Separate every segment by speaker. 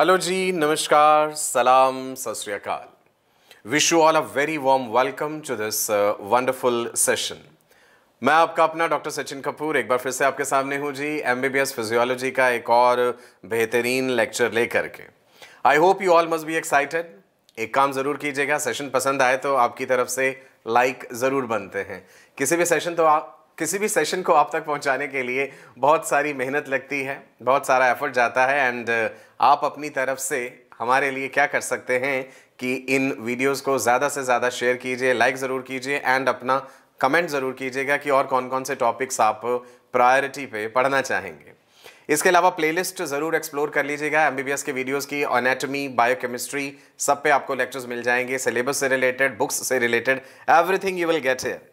Speaker 1: Hello जी नमस्कार सलाम सत wish you all a very warm welcome to this wonderful session मैं आपका अपना डॉक्टर सचिन कपूर एक बार फिर से आपके सामने हूँ जी M B B S physiology का एक और बेहतरीन लेक्चर लेकर के I hope you all must be excited एक काम ज़रूर कीजिएगा सेशन पसंद आए तो आपकी तरफ से लाइक like ज़रूर बनते हैं किसी भी सेशन तो आप किसी भी सेशन को आप तक पहुंचाने के लिए बहुत सारी मेहनत लगती है बहुत सारा एफर्ट जाता है एंड uh, आप अपनी तरफ से हमारे लिए क्या कर सकते हैं कि इन वीडियोस को ज़्यादा से ज़्यादा शेयर कीजिए लाइक ज़रूर कीजिए एंड अपना कमेंट ज़रूर कीजिएगा कि और कौन कौन से टॉपिक्स आप प्रायोरिटी पे पढ़ना चाहेंगे इसके अलावा प्लेलिस्ट ज़रूर एक्सप्लोर कर लीजिएगा एम के वीडियोस की अनेटमी बायोकेमिस्ट्री सब पे आपको लेक्चर्स मिल जाएंगे सिलेबस से रिलेटेड बुक्स से related everything you will get here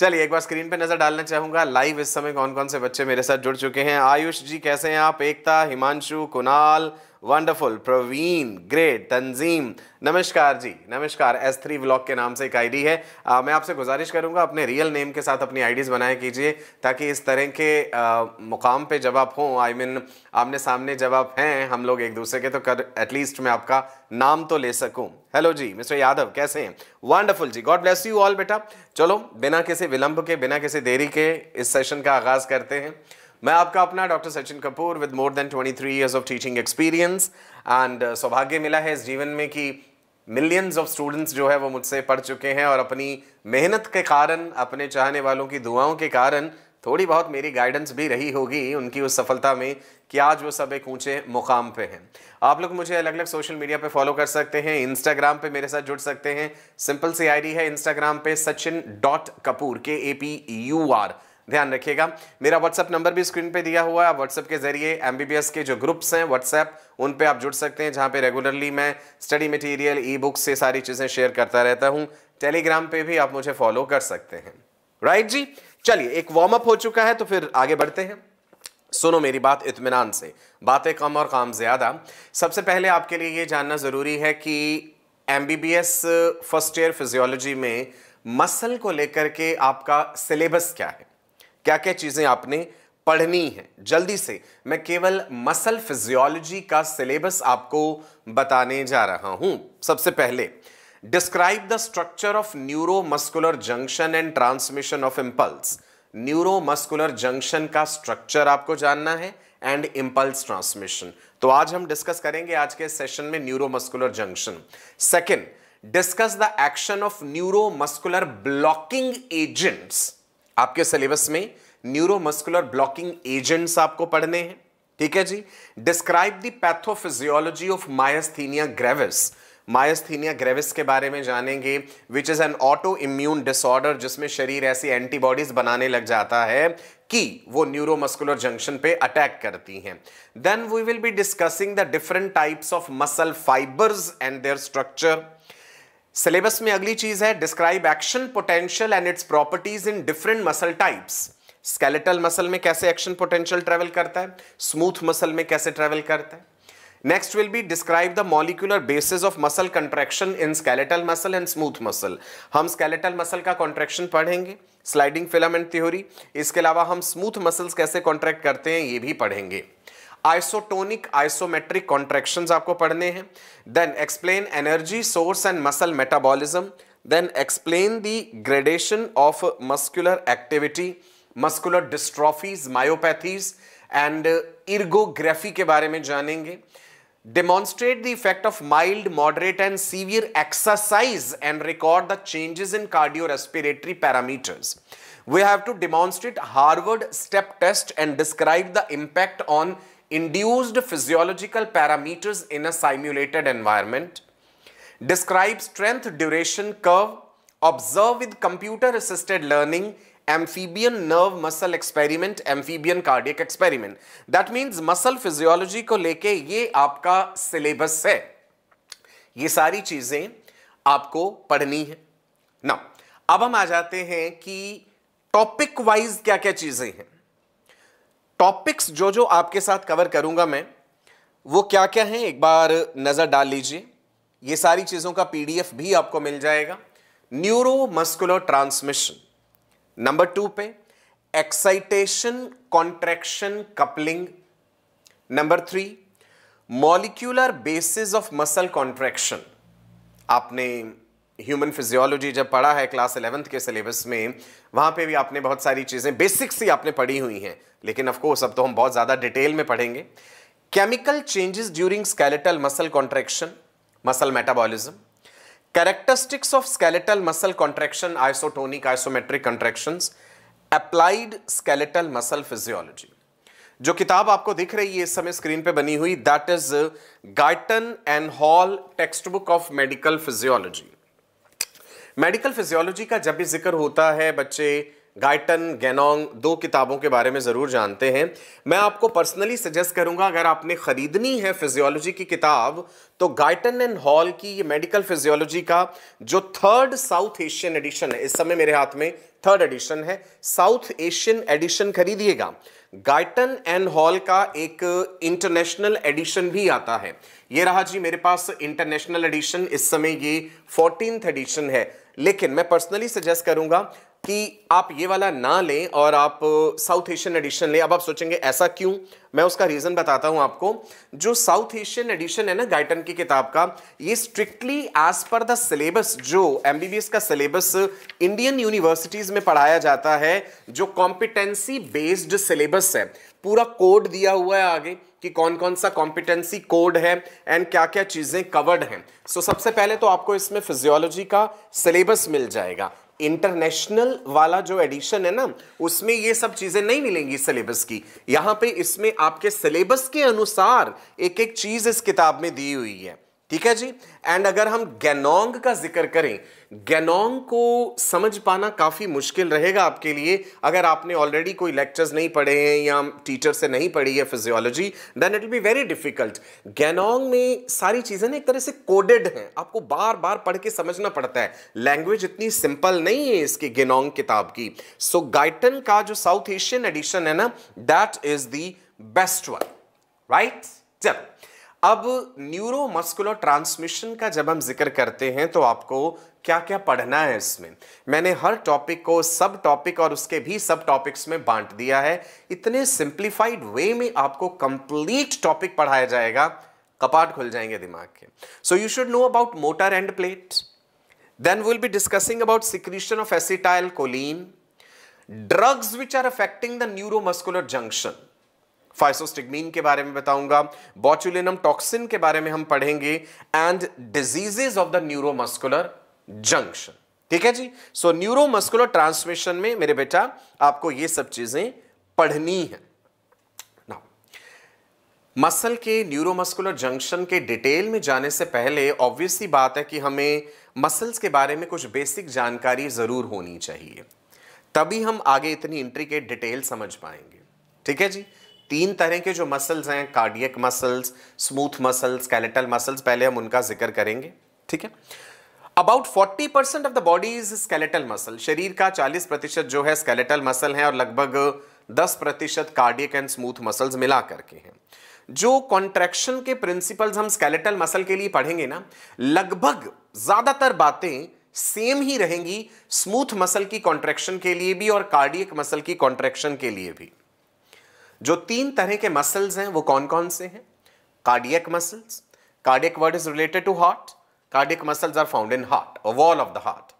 Speaker 1: चलिए एक बार स्क्रीन पे नज़र डालना चाहूंगा लाइव इस समय कौन कौन से बच्चे मेरे साथ जुड़ चुके हैं आयुष जी कैसे हैं आप एकता हिमांशु कुणाल वंडरफुल प्रवीण ग्रेट तंजीम नमस्कार जी नमस्कार एस थ्री ब्लॉग के नाम से एक आईडी है आ, मैं आपसे गुजारिश करूंगा अपने रियल नेम के साथ अपनी आईडीज़ बनाए कीजिए ताकि इस तरह के आ, मुकाम पे जब आप हों आई I मीन mean, आमने सामने जब आप हैं हम लोग एक दूसरे के तो कर एटलीस्ट मैं आपका नाम तो ले सकूं हेलो जी मिस्टर यादव कैसे हैं वंडरफुल जी गॉड ब्लेस यू ऑल बेटा चलो बिना किसी विलंब के बिना किसी देरी के इस सेशन का आगाज़ करते हैं मैं आपका अपना doctor Sachin Kapoor with more than 23 years of teaching experience and सौभाग्य मिला है इस जीवन में कि मिलियंस ऑफ स्टूडेंट्स जो है वो मुझसे पढ़ चुके हैं और अपनी मेहनत के कारण अपने चाहने वालों की दुआओं के कारण थोड़ी बहुत मेरी गाइडेंस भी रही होगी उनकी उस सफलता में कि आज वो सब एक ऊंचे मुकाम पे हैं आप लोग मुझे अलग अलग सोशल मीडिया पे फॉलो कर सकते हैं इंस्टाग्राम पे मेरे साथ जुड़ सकते हैं सिंपल सी आईडी है इंस्टाग्राम पे सचिन डॉट कपूर के ए पी यू आर ध्यान रखिएगा मेरा व्हाट्सअप नंबर भी स्क्रीन पे दिया हुआ है आप के जरिए एम के जो ग्रुप्स हैं व्हाट्सएप उन पे आप जुड़ सकते हैं जहाँ पे रेगुलरली मैं स्टडी मटेरियल ई बुक्स से सारी चीज़ें शेयर करता रहता हूँ टेलीग्राम पे भी आप मुझे फॉलो कर सकते हैं राइट जी चलिए एक वार्म अप हो चुका है तो फिर आगे बढ़ते हैं सुनो मेरी बात इतमान से बातें कम और काम ज़्यादा सबसे पहले आपके लिए ये जानना ज़रूरी है कि एम फर्स्ट ईयर फिजियोलॉजी में मसल को लेकर के आपका सिलेबस क्या है क्या क्या चीज़ें आपने पढ़नी है जल्दी से मैं केवल मसल फिजियोलॉजी का सिलेबस आपको बताने जा रहा हूं सबसे पहले describe the structure of neuromuscular junction and transmission of neuro neuromuscular junction का स्ट्रक्चर आपको जानना है एंड इंपल्स ट्रांसमिशन तो आज हम डिस्कस करेंगे आज के सेशन में neuromuscular junction second discuss the action of neuromuscular blocking agents आपके सिलेबस में न्यूरोमस्कुलर ब्लॉकिंग एजेंट्स आपको पढ़ने हैं ठीक है जी describe the pathophysiology of myasthenia gravis myasthenia gravis के बारे में जानेंगे which is an autoimmune disorder जिसमें शरीर ऐसी एंटीबॉडीज बनाने लग जाता है कि वो न्यूरोमस्कुलर जंक्शन पे अटैक करती हैं then we will be discussing the different types of muscle fibres and their structure syllabus में अगली चीज है describe action potential and its properties in different muscle types skeletal muscle में कैसे एक्शन पोटेंशियल ट्रेवल करता है स्मूथ मसल में कैसे ट्रेवल करता है next will be describe the molecular basis of muscle contraction in skeletal muscle and smooth muscle हम skeletal muscle का कॉन्ट्रेक्शन पढ़ेंगे स्लाइडिंग फिलामेंट थ्योरी इसके अलावा हम स्मूथ मसल्स कैसे कॉन्ट्रैक्ट करते हैं ये भी पढ़ेंगे आइसोटोनिक आइसोमेट्रिक कॉन्ट्रेक्शन आपको पढ़ने हैं then explain energy source and muscle metabolism then explain the gradation of muscular activity muscular dystrophies myopathies and ergography के बारे में जानेंगे demonstrate the effect of mild moderate and severe exercise and record the changes in cardio respiratory parameters we have to demonstrate Harvard step test and describe the impact on induced physiological parameters in a simulated environment, describe strength duration curve, observe with computer assisted learning amphibian nerve muscle experiment amphibian cardiac experiment that means muscle physiology ko leke ye aapka syllabus hai. ये सारी चीजें आपको पढ़नी है ना अब हम आ जाते हैं कि टॉपिक वाइज क्या क्या चीजें हैं टॉपिक्स जो जो आपके साथ कवर करूंगा मैं वो क्या क्या हैं एक बार नज़र डाल लीजिए ये सारी चीज़ों का पीडीएफ भी आपको मिल जाएगा neuro muscular transmission number two पे excitation contraction coupling number three molecular basis of muscle contraction आपने ह्यूमन फिजियोलॉजी जब पढ़ा है क्लास इलेवंथ के सिलेबस में वहाँ पे भी आपने बहुत सारी चीज़ें बेसिक्स ही आपने पढ़ी हुई हैं लेकिन ऑफकोर्स अब तो हम बहुत ज़्यादा डिटेल में पढ़ेंगे chemical changes during skeletal muscle contraction muscle metabolism characteristics of skeletal muscle contraction isotonic isometric contraction applied skeletal muscle physiology जो किताब आपको दिख रही है इस समय स्क्रीन पे बनी हुई that is Guyton and Hall textbook of medical physiology medical physiology का जब भी जिक्र होता है बच्चे गाइटन गैनोंग दो किताबों के बारे में ज़रूर जानते हैं मैं आपको पर्सनली सजेस्ट करूंगा अगर आपने ख़रीदनी है फिजियोलॉजी की किताब तो गाइटन एंड हॉल की ये मेडिकल फिजियोलॉजी का जो थर्ड साउथ एशियन एडिशन है इस समय मेरे हाथ में थर्ड एडिशन है साउथ एशियन एडिशन खरीदिएगा गाइटन एंड हॉल का एक इंटरनेशनल एडिशन भी आता है ये रहा जी मेरे पास इंटरनेशनल एडिशन इस समय ये फोर्टीन एडिशन है लेकिन मैं पर्सनली सजेस्ट करूंगा कि आप ये वाला ना लें और आप साउथ एशियन एडिशन लें अब आप सोचेंगे ऐसा क्यों मैं उसका रीज़न बताता हूं आपको जो साउथ एशियन एडिशन है ना गाइटन की किताब का ये strictly as per the syllabus जो एम का सिलेबस इंडियन यूनिवर्सिटीज़ में पढ़ाया जाता है जो कॉम्पिटेंसी बेस्ड सिलेबस है पूरा कोड दिया हुआ है आगे कि कौन कौन सा कॉम्पिटेंसी कोड है एंड क्या क्या चीज़ें कवर्ड हैं सो so, सबसे पहले तो आपको इसमें फिजियोलॉजी का सिलेबस मिल जाएगा इंटरनेशनल वाला जो एडिशन है ना उसमें ये सब चीज़ें नहीं मिलेंगी सिलेबस की यहाँ पे इसमें आपके सिलेबस के अनुसार एक एक चीज़ इस किताब में दी हुई है ठीक है जी एंड अगर हम गैनोंग का जिक्र करें गैनोंग को समझ पाना काफ़ी मुश्किल रहेगा आपके लिए अगर आपने ऑलरेडी कोई लेक्चर्स नहीं पढ़े हैं या टीचर से नहीं पढ़ी है physiology then it will be very difficult Ganong में सारी चीज़ें ना एक तरह से कोडेड हैं आपको बार बार पढ़ के समझना पड़ता है लैंग्वेज इतनी सिंपल नहीं है इसकी गेनोंग किताब की सो so, गाइटन का जो साउथ एशियन एडिशन है ना that is the best one right चलो अब न्यूरो मस्कुलर ट्रांसमिशन का जब हम जिक्र करते हैं तो आपको क्या क्या पढ़ना है इसमें मैंने हर टॉपिक को सब टॉपिक और उसके भी सब टॉपिक्स में बांट दिया है इतने सिंप्लीफाइड वे में आपको कंप्लीट टॉपिक पढ़ाया जाएगा कपाट खुल जाएंगे दिमाग के so you should know about motor and plate then will be discussing about secretion of acetylcholine drugs which are affecting the neuromuscular junction physostigmine के बारे में बताऊंगा बॉचुलिनम टॉक्सिन के बारे में हम पढ़ेंगे and diseases of the neuromuscular junction ठीक है जी सो न्यूरोमस्कुलर ट्रांसमिशन में मेरे बेटा आपको ये सब चीजें पढ़नी है मसल के न्यूरोमस्कुलर जंक्शन के डिटेल में जाने से पहले ऑब्वियसली बात है कि हमें मसल्स के बारे में कुछ बेसिक जानकारी ज़रूर होनी चाहिए तभी हम आगे इतनी इंट्रिकेट डिटेल समझ पाएंगे ठीक है जी तीन तरह के जो मसल्स हैं cardiac muscles smooth muscles skeletal muscles पहले हम उनका जिक्र करेंगे ठीक है about 40 percent of the body is skeletal muscle शरीर का 40 प्रतिशत जो है स्केलेटल मसल है और लगभग 10 प्रतिशत कार्डियक एंड स्मूथ मसल्स मिला करके हैं जो कॉन्ट्रैक्शन के प्रिंसिपल्स हम स्केलेटल मसल के लिए पढ़ेंगे ना लगभग ज्यादातर बातें सेम ही रहेंगी स्मूथ मसल की कॉन्ट्रैक्शन के लिए भी और कार्डियक मसल की कॉन्ट्रैक्शन के लिए भी जो तीन तरह के मसल्स हैं वो कौन कौन से हैं cardiac muscles cardiac word is related to heart cardiac muscles are found in heart wall of the heart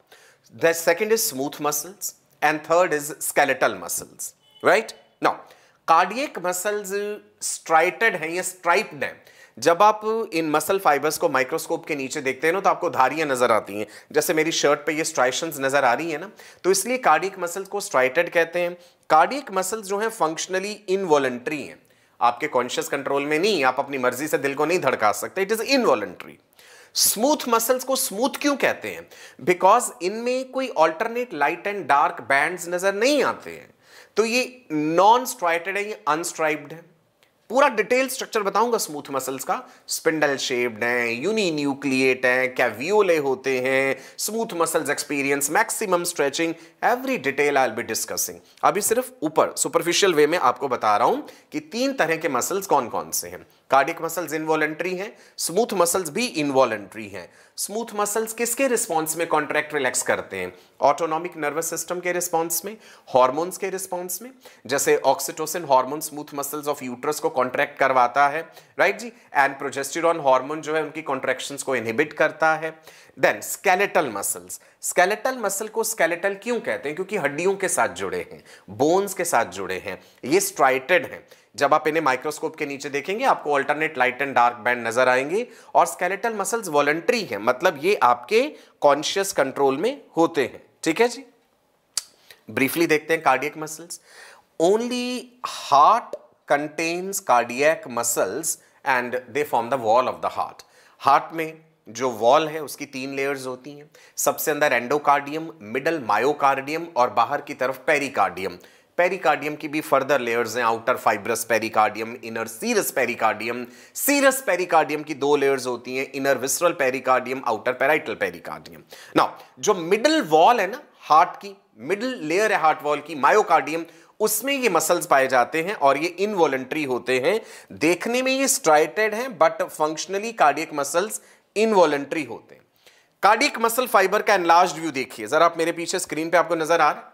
Speaker 1: the second is smooth muscles and third is skeletal muscles right now cardiac muscles striated हैं या striped हैं जब आप इन muscle fibres को microscope के नीचे देखते हैं ना तो आपको धारियां नजर आती हैं जैसे मेरी शर्ट पे ये स्ट्राइशंस नजर आ रही है ना तो इसलिए कार्डिक मसल्स को स्ट्राइटेड कहते हैं कार्डियक मसल्स जो हैं फंक्शनली इनवॉलेंट्री हैं आपके कॉन्शियस कंट्रोल में नहीं आप अपनी मर्जी से दिल को नहीं धड़का सकते it is involuntary smooth muscles को स्मूथ क्यों कहते हैं बिकॉज इनमें कोई alternate light and dark band नजर नहीं आते हैं तो ये नॉन स्ट्राइटेड है ये अनस्ट्राइब्ड है पूरा डिटेल स्ट्रक्चर बताऊंगा स्मूथ मसल्स का स्पिंडल शेप्ड है यूनी न्यूक्लिएट है कैवियोले होते हैं smooth muscles experience maximum stretching every detail I be discussing अभी सिर्फ ऊपर सुपरफिशियल वे में आपको बता रहा हूं कि तीन तरह के मसल्स कौन कौन से हैं कार्डिक मसल्स इनवॉलेंट्री हैं स्मूथ मसल्स भी इनवॉलेंट्री हैं स्मूथ मसल्स किसके रिस्पॉन्स में कॉन्ट्रैक्ट रिलैक्स करते हैं ऑटोनॉमिक नर्वस सिस्टम के रिस्पॉन्स में हॉर्मोन्स के रिस्पॉन्स में जैसे oxytocin hormone smooth muscles of uterus को कॉन्ट्रैक्ट करवाता है राइट जी एंड प्रोजेस्टिडॉन हार्मोन जो है उनकी कॉन्ट्रेक्शन को इनहिबिट करता है then skeletal muscles skeletal muscle को स्केलेटल क्यों कहते हैं क्योंकि हड्डियों के साथ जुड़े हैं बोन्स के साथ जुड़े हैं ये स्ट्राइटेड हैं जब आप इन्हें माइक्रोस्कोप के नीचे देखेंगे आपको alternate light and dark band नजर आएंगे और स्केलेटल मसल्स वॉलेंट्री हैं मतलब ये आपके कॉन्शियस कंट्रोल में होते हैं ठीक है जी ब्रीफली देखते हैं cardiac muscles only heart contains cardiac muscles and they form the wall of the heart heart में जो वॉल है उसकी तीन लेयर्स होती हैं सबसे अंदर एंडोकार्डियम मिडल मायोकार्डियम और बाहर की तरफ पेरिकार्डियम पेरिकार्डियम की भी फर्दर लेयर्स हैं outer fibrous pericardium inner serous pericardium serous pericardium की दो लेयर्स होती हैं inner visceral pericardium outer parietal pericardium now जो मिडल वॉल है ना हार्ट की मिडल लेयर है हार्ट वॉल की मायोकार्डियम उसमें ये मसल्स पाए जाते हैं और ये इनवॉलेंट्री होते हैं देखने में ये स्ट्राइटेड हैं but functionally cardiac muscles involuntary होते हैं कार्डियक मसल फाइबर का एनलार्ज व्यू देखिए जरा आप मेरे पीछे स्क्रीन पे आपको नजर आ रहा है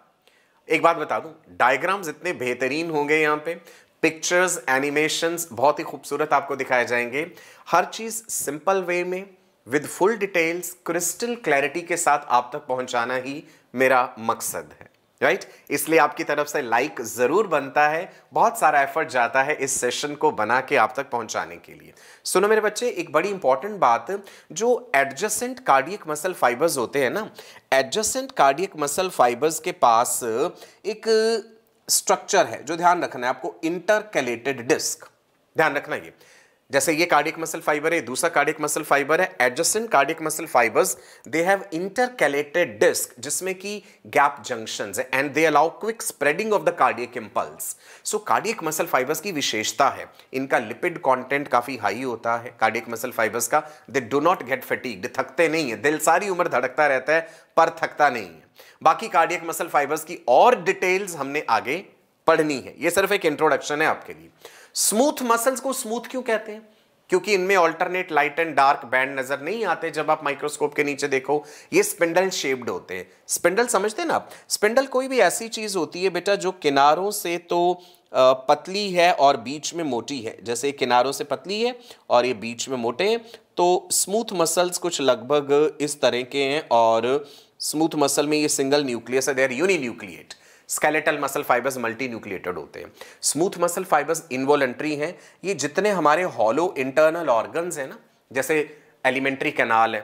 Speaker 1: एक बात बता दूं डायग्राम्स इतने बेहतरीन होंगे यहाँ पे पिक्चर्स एनिमेशंस बहुत ही खूबसूरत आपको दिखाए जाएंगे हर चीज़ सिंपल वे में with full details crystal clarity के साथ आप तक पहुंचाना ही मेरा मकसद है राइट right? इसलिए आपकी तरफ से लाइक ज़रूर बनता है बहुत सारा एफर्ट जाता है इस सेशन को बना के आप तक पहुंचाने के लिए सुनो मेरे बच्चे एक बड़ी इंपॉर्टेंट बात जो एडजस्टेंट कार्डियक मसल फाइबर्स होते हैं ना एडजस्टेंट कार्डियक मसल फाइबर्स के पास एक स्ट्रक्चर है जो ध्यान रखना है आपको इंटरकलेटेड डिस्क ध्यान रखना ये जैसे ये कार्डिक मसल फाइबर है दूसरा कार्डिक मसल फाइबर है adjacent cardiac muscle fibres they have intercalated disc जिसमें कि गैप जंक्शन है and they allow quick spreading of the cardiac impulse so cardiac muscle fibres की विशेषता है इनका लिपिड कंटेंट काफ़ी हाई होता है कार्डिक मसल फाइबर्स का they do not get fatigue थकते नहीं है दिल सारी उम्र धड़कता रहता है पर थकता नहीं है बाकी कार्डियक मसल फाइबर्स की और डिटेल्स हमने आगे पढ़नी है ये सिर्फ एक इंट्रोडक्शन है आपके लिए स्मूथ मसल्स को स्मूथ क्यों कहते हैं क्योंकि इनमें alternate light and dark band नजर नहीं आते जब आप माइक्रोस्कोप के नीचे देखो ये स्पिंडल शेप्ड होते हैं स्पिंडल समझते हैं ना आप स्पिंडल कोई भी ऐसी चीज होती है बेटा जो किनारों से तो पतली है और बीच में मोटी है जैसे किनारों से पतली है और ये बीच में मोटे हैं तो स्मूथ मसल्स कुछ लगभग इस तरह के हैं और स्मूथ मसल में ये सिंगल न्यूक्लियस है there uninucleate skeletal muscle fibres multinucleated होते हैं स्मूथ मसल फाइबर्स इन्वोलेंट्री हैं ये जितने हमारे हॉलो इंटरनल ऑर्गन्स हैं ना जैसे एलिमेंट्री कैनाल है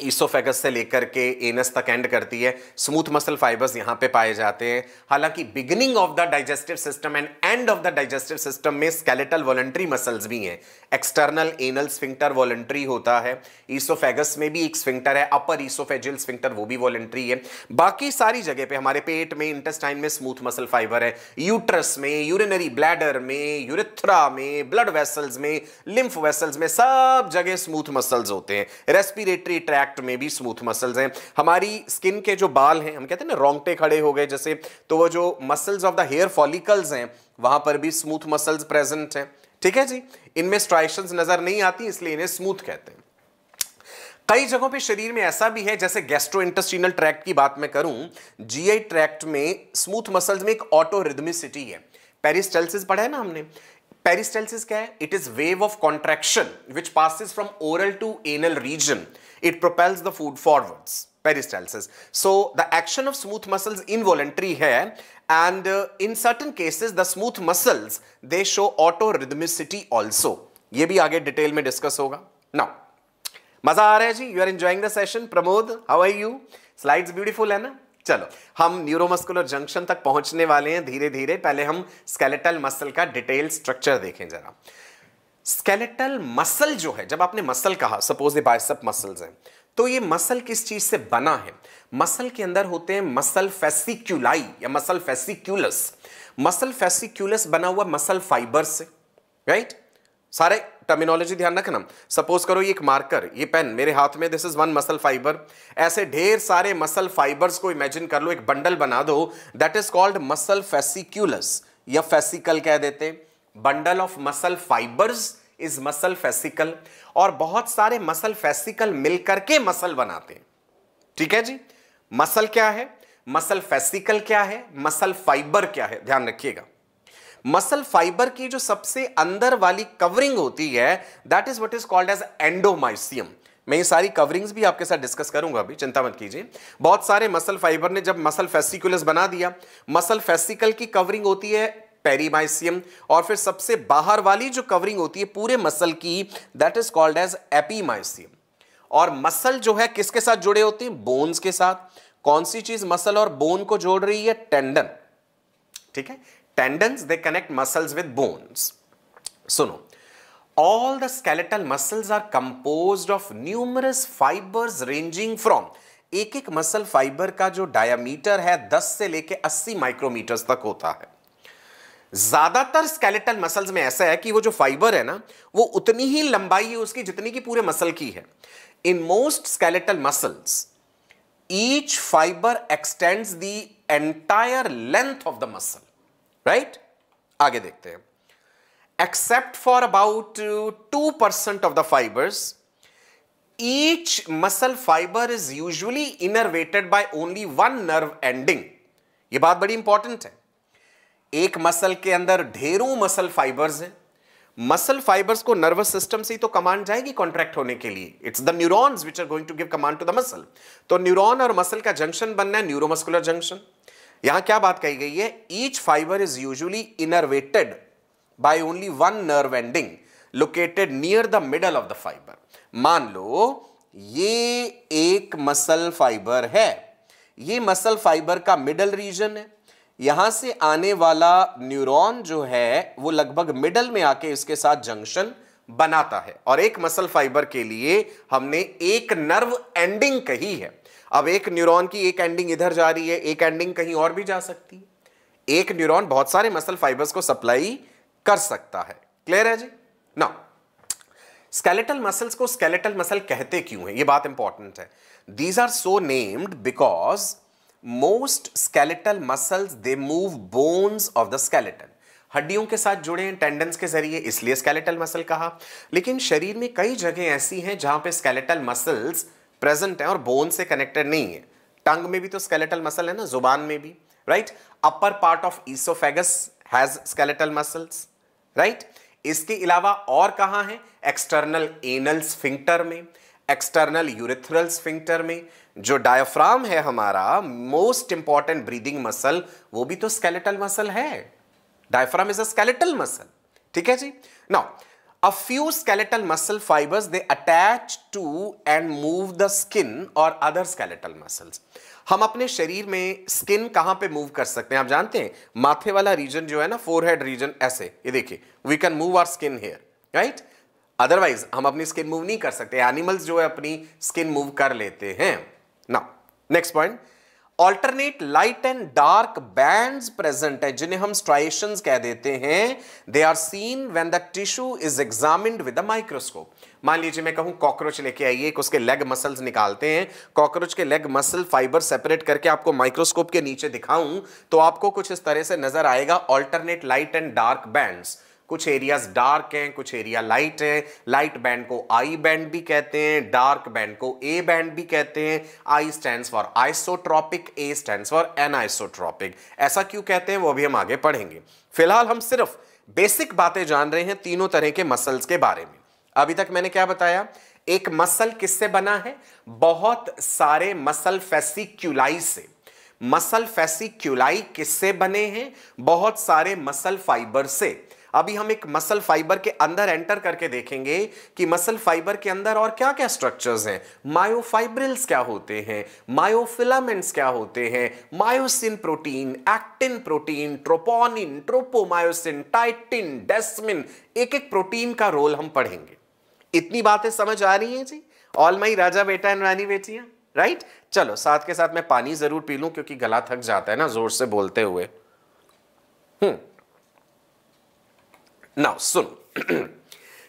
Speaker 1: ईसोफेगस से लेकर के एनस तक एंड करती है स्मूथ मसल फाइबर्स यहाँ पे पाए जाते हैं हालांकि beginning of the digestive system and end of the digestive system में स्केलेटल वॉलेंट्री मसल्स भी हैं एक्सटर्नल एनल स्फिंक्टर वॉलेंट्री होता है ईसोफेगस में भी एक स्फिंक्टर है अपर ईसोफेजल स्फिंक्टर वो भी वॉलेंट्री है बाकी सारी जगह पर हमारे पेट में इंटेस्टाइन में स्मूथ मसल फाइबर है यूट्रस में यूरिनरी ब्लैडर में यूरिथ्रा में ब्लड वेसल्स में लिम्फ वेसल्स में सब जगह स्मूथ मसल्स होते हैं रेस्पिरेटरी ट्रैप एक्ट में भी स्मूथ मसल्स हैं हमारी स्किन के जो बाल हैं हम कहते हैं ना रोंगटे खड़े हो गए जैसे तो वो जो muscles of the hair follicles हैं वहां पर भी स्मूथ मसल्स प्रेजेंट हैं ठीक है जी इनमें स्ट्राइशंस नजर नहीं आती इसलिए इन्हें स्मूथ कहते हैं कई जगहों पे शरीर में ऐसा भी है जैसे गैस्ट्रो इंटेस्टिनल ट्रैक्ट की बात मैं करूं जीआई ट्रैक्ट में स्मूथ मसल्स में एक ऑटो रिदमिसिटी है पेरिस्टेल्सिस पढ़ा है ना हमने पेरिस्टेल्सिस क्या है it is wave of contraction which passes from oral to anal region it propels the food forwards peristalsis. So the action of smooth muscles involuntary hai and uh, in certain cases the smooth muscles they show autorhythmicity also. ye bhi aage detail mein discuss hoga now maza aa raha hai ji you are enjoying the session pramod how are you slides beautiful hai na चलो हम neuromuscular junction तक पहुंचने वाले हैं धीरे धीरे पहले हम स्केलेटल मसल का डिटेल स्ट्रक्चर देखें जरा स्केलेटल मसल जो है जब आपने मसल कहा सपोज ये बाइसेप मसल्स हैं तो ये मसल किस चीज से बना है मसल के अंदर होते हैं मसल फेसिक्यूलाई या मसल फेसिक्यूलस मसल फेसिक्यूलस बना हुआ मसल फाइबर से राइट सारे टर्मिनोलॉजी ध्यान रखना सपोज करो ये एक मार्कर ये पेन मेरे हाथ में this is one muscle fibre ऐसे ढेर सारे मसल फाइबर्स को इमेजिन कर लो एक बंडल बना दो that is called muscle fasciculus या फेसिकल कह देते हैं bundle of muscle fibres is muscle fascicle और बहुत सारे मसल फेसिकल मिलकर के मसल बनाते हैं ठीक है जी मसल क्या है मसल फेसिकल क्या है मसल फाइबर क्या है ध्यान रखिएगा मसल फाइबर की जो सबसे अंदर वाली कवरिंग होती है that is what is called as endomysium मैं ये सारी कवरिंग्स भी आपके साथ डिस्कस करूंगा अभी चिंता मत कीजिए बहुत सारे मसल फाइबर ने जब मसल फेसिकुलस बना दिया मसल फेसिकल की कवरिंग होती है पेरीमाइसियम और फिर सबसे बाहर वाली जो कवरिंग होती है पूरे मसल की that is called as epimysium और मसल जो है किसके साथ जुड़े होते हैं बोन्स के साथ कौन सी चीज मसल और बोन को जोड़ रही है टेंडन ठीक है tendon they connect muscles with bones सुनो all the skeletal muscles are composed of numerous fibers ranging from एक एक मसल फाइबर का जो डायामीटर है 10 से लेके 80 माइक्रोमीटर्स तक होता है ज्यादातर स्केलेटल मसल्स में ऐसा है कि वो जो फाइबर है ना वो उतनी ही लंबाई है उसकी जितनी की पूरे मसल की है in most skeletal muscles each fibre extends the entire length of the muscle right आगे देखते हैं except for about two percent of the fibres each muscle fibre is usually innervated by only one nerve ending ये बात बड़ी important है एक muscle के अंदर ढेरों मसल फाइबर्स हैं मसल फाइबर्स को नर्वस सिस्टम से ही तो कमांड जाएगी कॉन्ट्रैक्ट होने के लिए it's the neurons which are going to give command to the muscle तो न्यूरॉन और मसल का जंक्शन बनना है न्यूरोमस्कुलर जंक्शन यहां क्या बात कही गई है each fibre is usually innervated by only one nerve ending located near the middle of the fibre मान लो ये एक मसल फाइबर है ये मसल फाइबर का मिडल रीजन है यहां से आने वाला न्यूरॉन जो है वो लगभग मिडल में आके इसके साथ जंक्शन बनाता है और एक मसल फाइबर के लिए हमने एक नर्व एंडिंग कही है अब एक न्यूरॉन की एक एंडिंग इधर जा रही है एक एंडिंग कहीं और भी जा सकती है एक न्यूरॉन बहुत सारे मसल फाइबर्स को सप्लाई कर सकता है क्लियर है जी ना स्केलेटल मसल्स को स्केलेटल मसल कहते क्यों है ये बात इंपॉर्टेंट है these are so named because most skeletal muscles they move bones of the skeleton हड्डियों के साथ जुड़े हैं टेंडेंस के जरिए इसलिए स्केलेटल मसल कहा लेकिन शरीर में कई जगह ऐसी हैं जहां पे स्केलेटल मसल्स प्रेजेंट हैं और बोन से कनेक्टेड नहीं है टंग में भी तो स्केलेटल मसल है ना जुबान में भी right upper part of oesophagus has skeletal muscles right इसके अलावा और कहाँ है एक्सटर्नल एनल स्फिंक्टर में एक्सटर्नल यूरिथरल स्फिंक्टर में जो डायफ्राम है हमारा मोस्ट इंपॉर्टेंट ब्रीदिंग मसल वो भी तो स्केलेटल मसल है diaphragm is a skeletal muscle ठीक है जी now a few skeletal muscle fibres they attach to and move the skin और अदर स्केलेटल muscles हम अपने शरीर में स्किन कहां पे मूव कर सकते हैं आप जानते हैं माथे वाला रीजन जो है ना फोरहेड रीजन ऐसे ये देखिए we can move our skin hair right otherwise हम अपनी स्किन मूव नहीं कर सकते एनिमल्स जो है अपनी स्किन मूव कर लेते हैं now next point alternate light and dark bands present है जिन्हें हम स्ट्राइशंस कह देते हैं they are seen when the tissue is examined with a microscope मान लीजिए मैं कहूं कॉकरोच लेके आइए एक उसके लेग मसल्स निकालते हैं कॉकरोच के लेग मसल फाइबर सेपरेट करके आपको माइक्रोस्कोप के नीचे दिखाऊं तो आपको कुछ इस तरह से नजर आएगा alternate light and dark bands कुछ एरियाज डार्क हैं कुछ एरिया लाइट हैं लाइट बैंड को आई बैंड भी कहते हैं डार्क बैंड को ए बैंड भी कहते हैं I stand for isotropic A stand for isotropic ऐसा क्यों कहते हैं वो भी हम आगे पढ़ेंगे फिलहाल हम सिर्फ बेसिक बातें जान रहे हैं तीनों तरह के मसल्स के बारे में अभी तक मैंने क्या बताया एक मसल किससे बना है बहुत सारे मसल फेसिक्यूलाई से मसल फेसिक्यूलाई किससे बने हैं बहुत सारे मसल फाइबर से अभी हम एक मसल फाइबर के अंदर एंटर करके देखेंगे कि मसल फाइबर के अंदर और क्या क्या स्ट्रक्चर्स हैं मायोफाइब्रिल्स क्या होते हैं मायोफिलामेंट्स क्या होते हैं myosin protein actin protein troponin tropomyosin titin desmin एक एक प्रोटीन का रोल हम पढ़ेंगे इतनी बातें समझ आ रही हैं जी ऑल माई राजा बेटा एंड रानी बेटियां राइट right? चलो साथ के साथ मैं पानी जरूर पी लूं क्योंकि गला थक जाता है ना जोर से बोलते हुए हम्म नाउ सुनो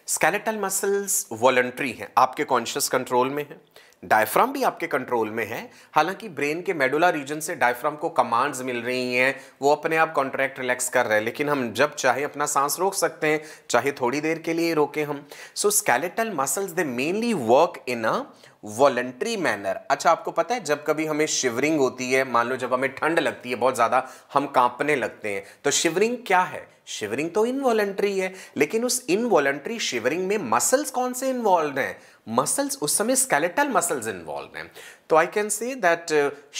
Speaker 1: स्केलेटल मसल्स वॉलेंट्री हैं आपके कॉन्शियस कंट्रोल में है डायफ्राम भी आपके कंट्रोल में है हालांकि ब्रेन के मेडुला रीजन से डायफ्राम को कमांड्स मिल रही हैं वो अपने आप कॉन्ट्रैक्ट रिलैक्स कर रहे हैं लेकिन हम जब चाहे अपना सांस रोक सकते हैं चाहे थोड़ी देर के लिए रोके हम so skeletal muscles they mainly work in a voluntary manner अच्छा आपको पता है जब कभी हमें शिवरिंग होती है मान लो जब हमें ठंड लगती है बहुत ज़्यादा हम कांपने लगते हैं तो शिवरिंग क्या है शिवरिंग तो इनवॉलेंट्री है लेकिन उस इनवॉलेंट्री शिवरिंग में मसल्स कौन से इन्वॉल्व हैं मसल्स उस समय स्केलेटल मसल्स इन्वॉल्व हैं तो I can say that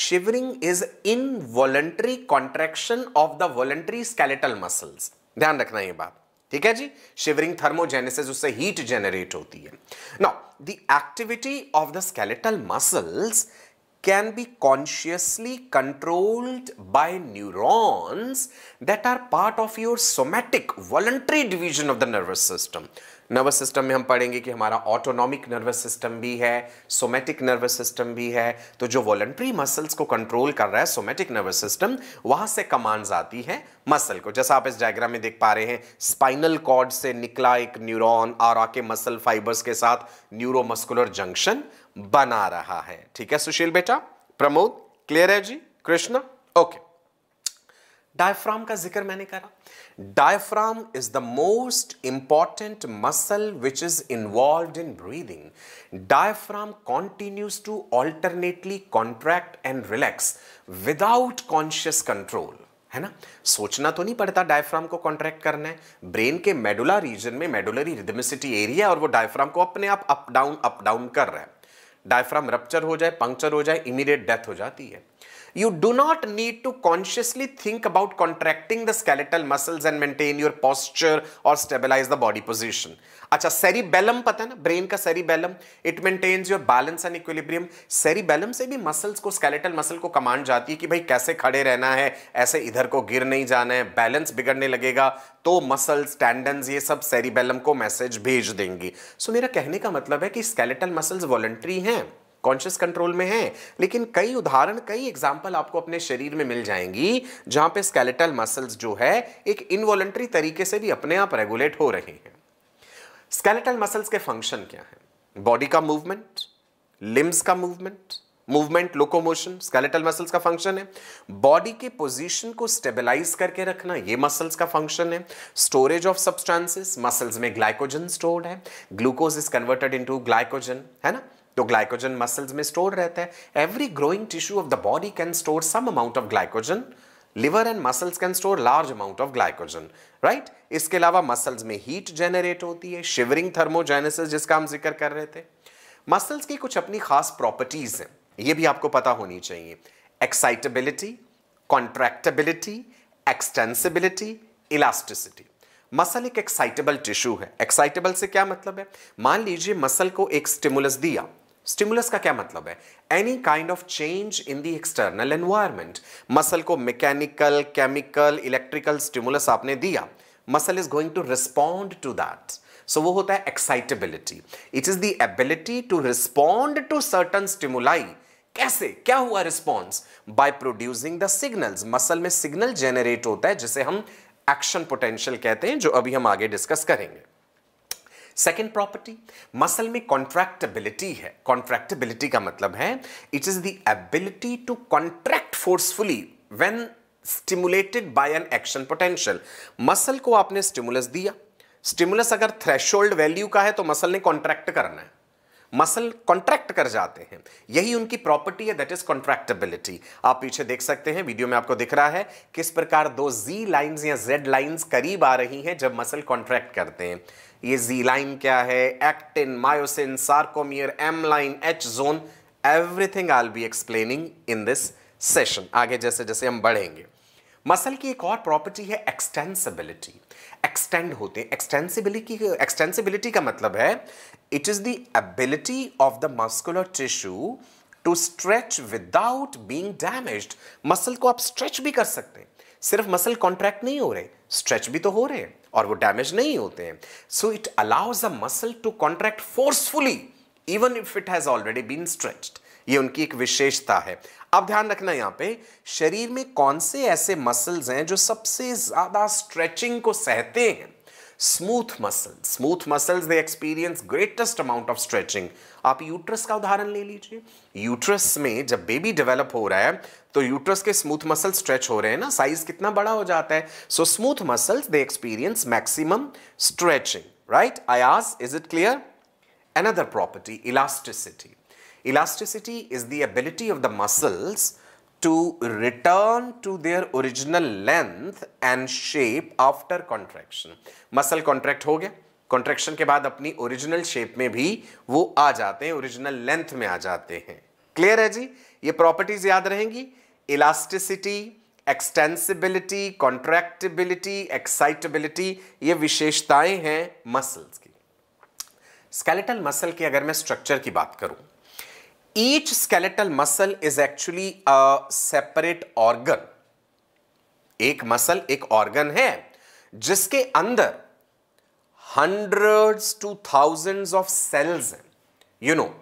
Speaker 1: shivering is involuntary contraction of the voluntary skeletal muscles ध्यान रखना ये बात ठीक है जी शिवरिंग थर्मोजेनेसिस उससे हीट जनरेट होती है now the activity of the skeletal muscles can be consciously controlled by neurons that are part of your somatic voluntary division of the nervous system. Nervous system में हम पढ़ेंगे कि हमारा autonomic nervous system भी है somatic nervous system भी है तो जो वॉलंट्री मसल्स को कंट्रोल कर रहा है सोमेटिक नर्वस सिस्टम वहां से कमांड्स आती है मसल को जैसा आप इस डायग्राम में देख पा रहे हैं स्पाइनल कॉर्ड से निकला एक न्यूरॉन और आके मसल फाइबर्स के साथ न्यूरोमस्कुलर जंक्शन बना रहा है ठीक है सुशील बेटा प्रमोद क्लियर है जी कृष्णा ओके डायफ्राम का जिक्र मैंने करा diaphragm is the most important muscle which is involve in breathing diaphragm continues to alternately contract and relax without conscious control है ना सोचना तो नहीं पड़ता डायफ्राम को कॉन्ट्रैक्ट करना है ब्रेन के मेडुला रीजन में मेडुलरी रिदमिसिटी एरिया और वो डायफ्राम को अपने आप अप डाउन अप डाउन कर रहा है डायफ्राम रप्चर हो जाए पंक्चर हो जाए इमीडिएट डेथ हो जाती है You do not need to consciously think about contracting the skeletal muscles and maintain your posture or stabilize the body position. अच्छा सेरिबेलम पता है ना ब्रेन का cerebellum it maintains your balance and equilibrium cerebellum से भी muscles को skeletal muscle को command जाती है कि भाई कैसे खड़े रहना है ऐसे इधर को गिर नहीं जाना है बैलेंस बिगड़ने लगेगा तो मसल्स टैंडन्स ये सब सेरिबेलम को मैसेज भेज देंगी सो so, मेरा कहने का मतलब है कि स्केलेटल मसल्स वॉलेंट्री हैं कॉन्शियस कंट्रोल में है लेकिन कई उदाहरण कई एग्जाम्पल आपको अपने शरीर में मिल जाएंगी जहां पे स्केलेटल मसल्स जो है एक इनवॉलेंट्री तरीके से भी अपने आप रेगुलेट हो रहे हैं स्केलेटल मसल्स के फंक्शन क्या है बॉडी का मूवमेंट लिम्स का movement movement locomotion skeletal muscles का फंक्शन है बॉडी के पोजीशन को स्टेबलाइज करके रखना ये मसल्स का फंक्शन है स्टोरेज ऑफ सब्सटेंसेस मसल्स में ग्लाइकोजन स्टोर्ड है glucose is converted into glycogen है ना तो ग्लाइकोजन मसल्स में स्टोर रहते हैं every growing tissue of the body can store some amount of glycogen liver and muscles can store large amount of glycogen right इसके अलावा muscles में heat generate होती है शिवरिंग थर्मोजेनेसिस जिसका हम जिक्र कर रहे थे मसल्स की कुछ अपनी खास प्रॉपर्टीज हैं ये भी आपको पता होनी चाहिए excitability contractibility extensibility elasticity muscle एक एक्साइटेबल टिश्यू है एक्साइटेबल से क्या मतलब है मान लीजिए मसल को एक स्टिमुलस दिया स्टिमुलस का क्या मतलब है any kind of change in the external environment muscle को मैकेनिकल केमिकल इलेक्ट्रिकल स्टिमुलस आपने दिया muscle is going to respond to that so वो होता है excitability it is the ability to respond to certain stimuli कैसे क्या हुआ response by producing the signals muscle में सिग्नल जेनरेट होता है जिसे हम एक्शन पोटेंशियल कहते हैं जो अभी हम आगे डिस्कस करेंगे सेकेंड प्रॉपर्टी मसल में कॉन्ट्रैक्टेबिलिटी है कॉन्ट्रैक्टेबिलिटी का मतलब है it is the ability to contract forcefully when stimulated by an action potential muscle को आपने स्टिमुलस दिया स्टिमुलस अगर थ्रेशोल्ड वैल्यू का है तो मसल ने कॉन्ट्रैक्ट करना है मसल कॉन्ट्रैक्ट कर जाते हैं यही उनकी प्रॉपर्टी है दैट इज कॉन्ट्रैक्टेबिलिटी आप पीछे देख सकते हैं वीडियो में आपको दिख रहा है किस प्रकार दो जी लाइंस या जेड लाइंस करीब आ रही हैं जब मसल कॉन्ट्रैक्ट करते हैं ये जी लाइन क्या है actin myosin sarcomere M line H zone everything I be explaining in this session आगे जैसे जैसे हम बढ़ेंगे मसल की एक और प्रॉपर्टी है एक्सटेंसिबिलिटी एक्सटेंड होते हैं एक्सटेंसिबिलिटी एक्सटेंसिबिलिटी का मतलब है it is the ability of the muscular tissue to stretch without being damage muscle को आप स्ट्रेच भी कर सकते हैं सिर्फ मसल कॉन्ट्रैक्ट नहीं हो रहे स्ट्रेच भी तो हो रहे हैं और वो डैमेज नहीं होते हैं so it allows the muscle to contract forcefully even if it has already been stretched ये उनकी एक विशेषता है अब ध्यान रखना यहां पे शरीर में कौन से ऐसे मसल्स हैं जो सबसे ज़्यादा स्ट्रेचिंग को सहते हैं smooth muscle smooth muscles they experience greatest amount of stretching आप यूट्रस का उदाहरण ले लीजिए यूट्रस में जब बेबी डेवलप हो रहा है तो यूट्रस के स्मूथ मसल स्ट्रेच हो रहे हैं ना साइज कितना बड़ा हो जाता है so smooth muscles they experience maximum stretching right I ask is it clear another property elasticity elasticity is the ability of the muscles to return to their original length and shape after contraction muscle contract हो गया contraction के बाद अपनी original shape में भी वो आ जाते हैं ओरिजिनल लेंथ में आ जाते हैं क्लियर है जी ये प्रॉपर्टीज याद रहेंगी इलास्टिसिटी एक्सटेंसिबिलिटी कॉन्ट्रैक्टिबिलिटी एक्साइटेबिलिटी ये विशेषताएं हैं मसल्स की स्केलेटल मसल की अगर मैं स्ट्रक्चर की बात करूं each skeletal muscle is actually a separate organ एक मसल एक ऑर्गन है जिसके अंदर hundreds to thousands of cells हैं you know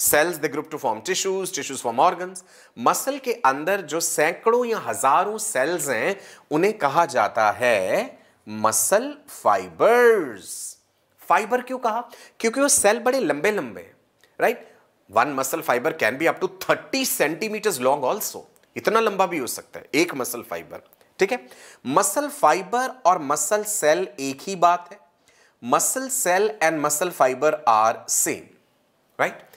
Speaker 1: cells they group to form tissues tissues form organs muscle के अंदर जो सैकड़ों या हजारों सेल्स हैं उन्हें कहा जाता है मसल फाइबर्स फाइबर क्यों कहा क्योंकि वो सेल बड़े लंबे लंबे right one muscle fibre can be up to thirty centimetre long also इतना लंबा भी हो सकता है एक मसल फाइबर ठीक है मसल फाइबर और मसल सेल एक ही बात है muscle cell and muscle fibre are same right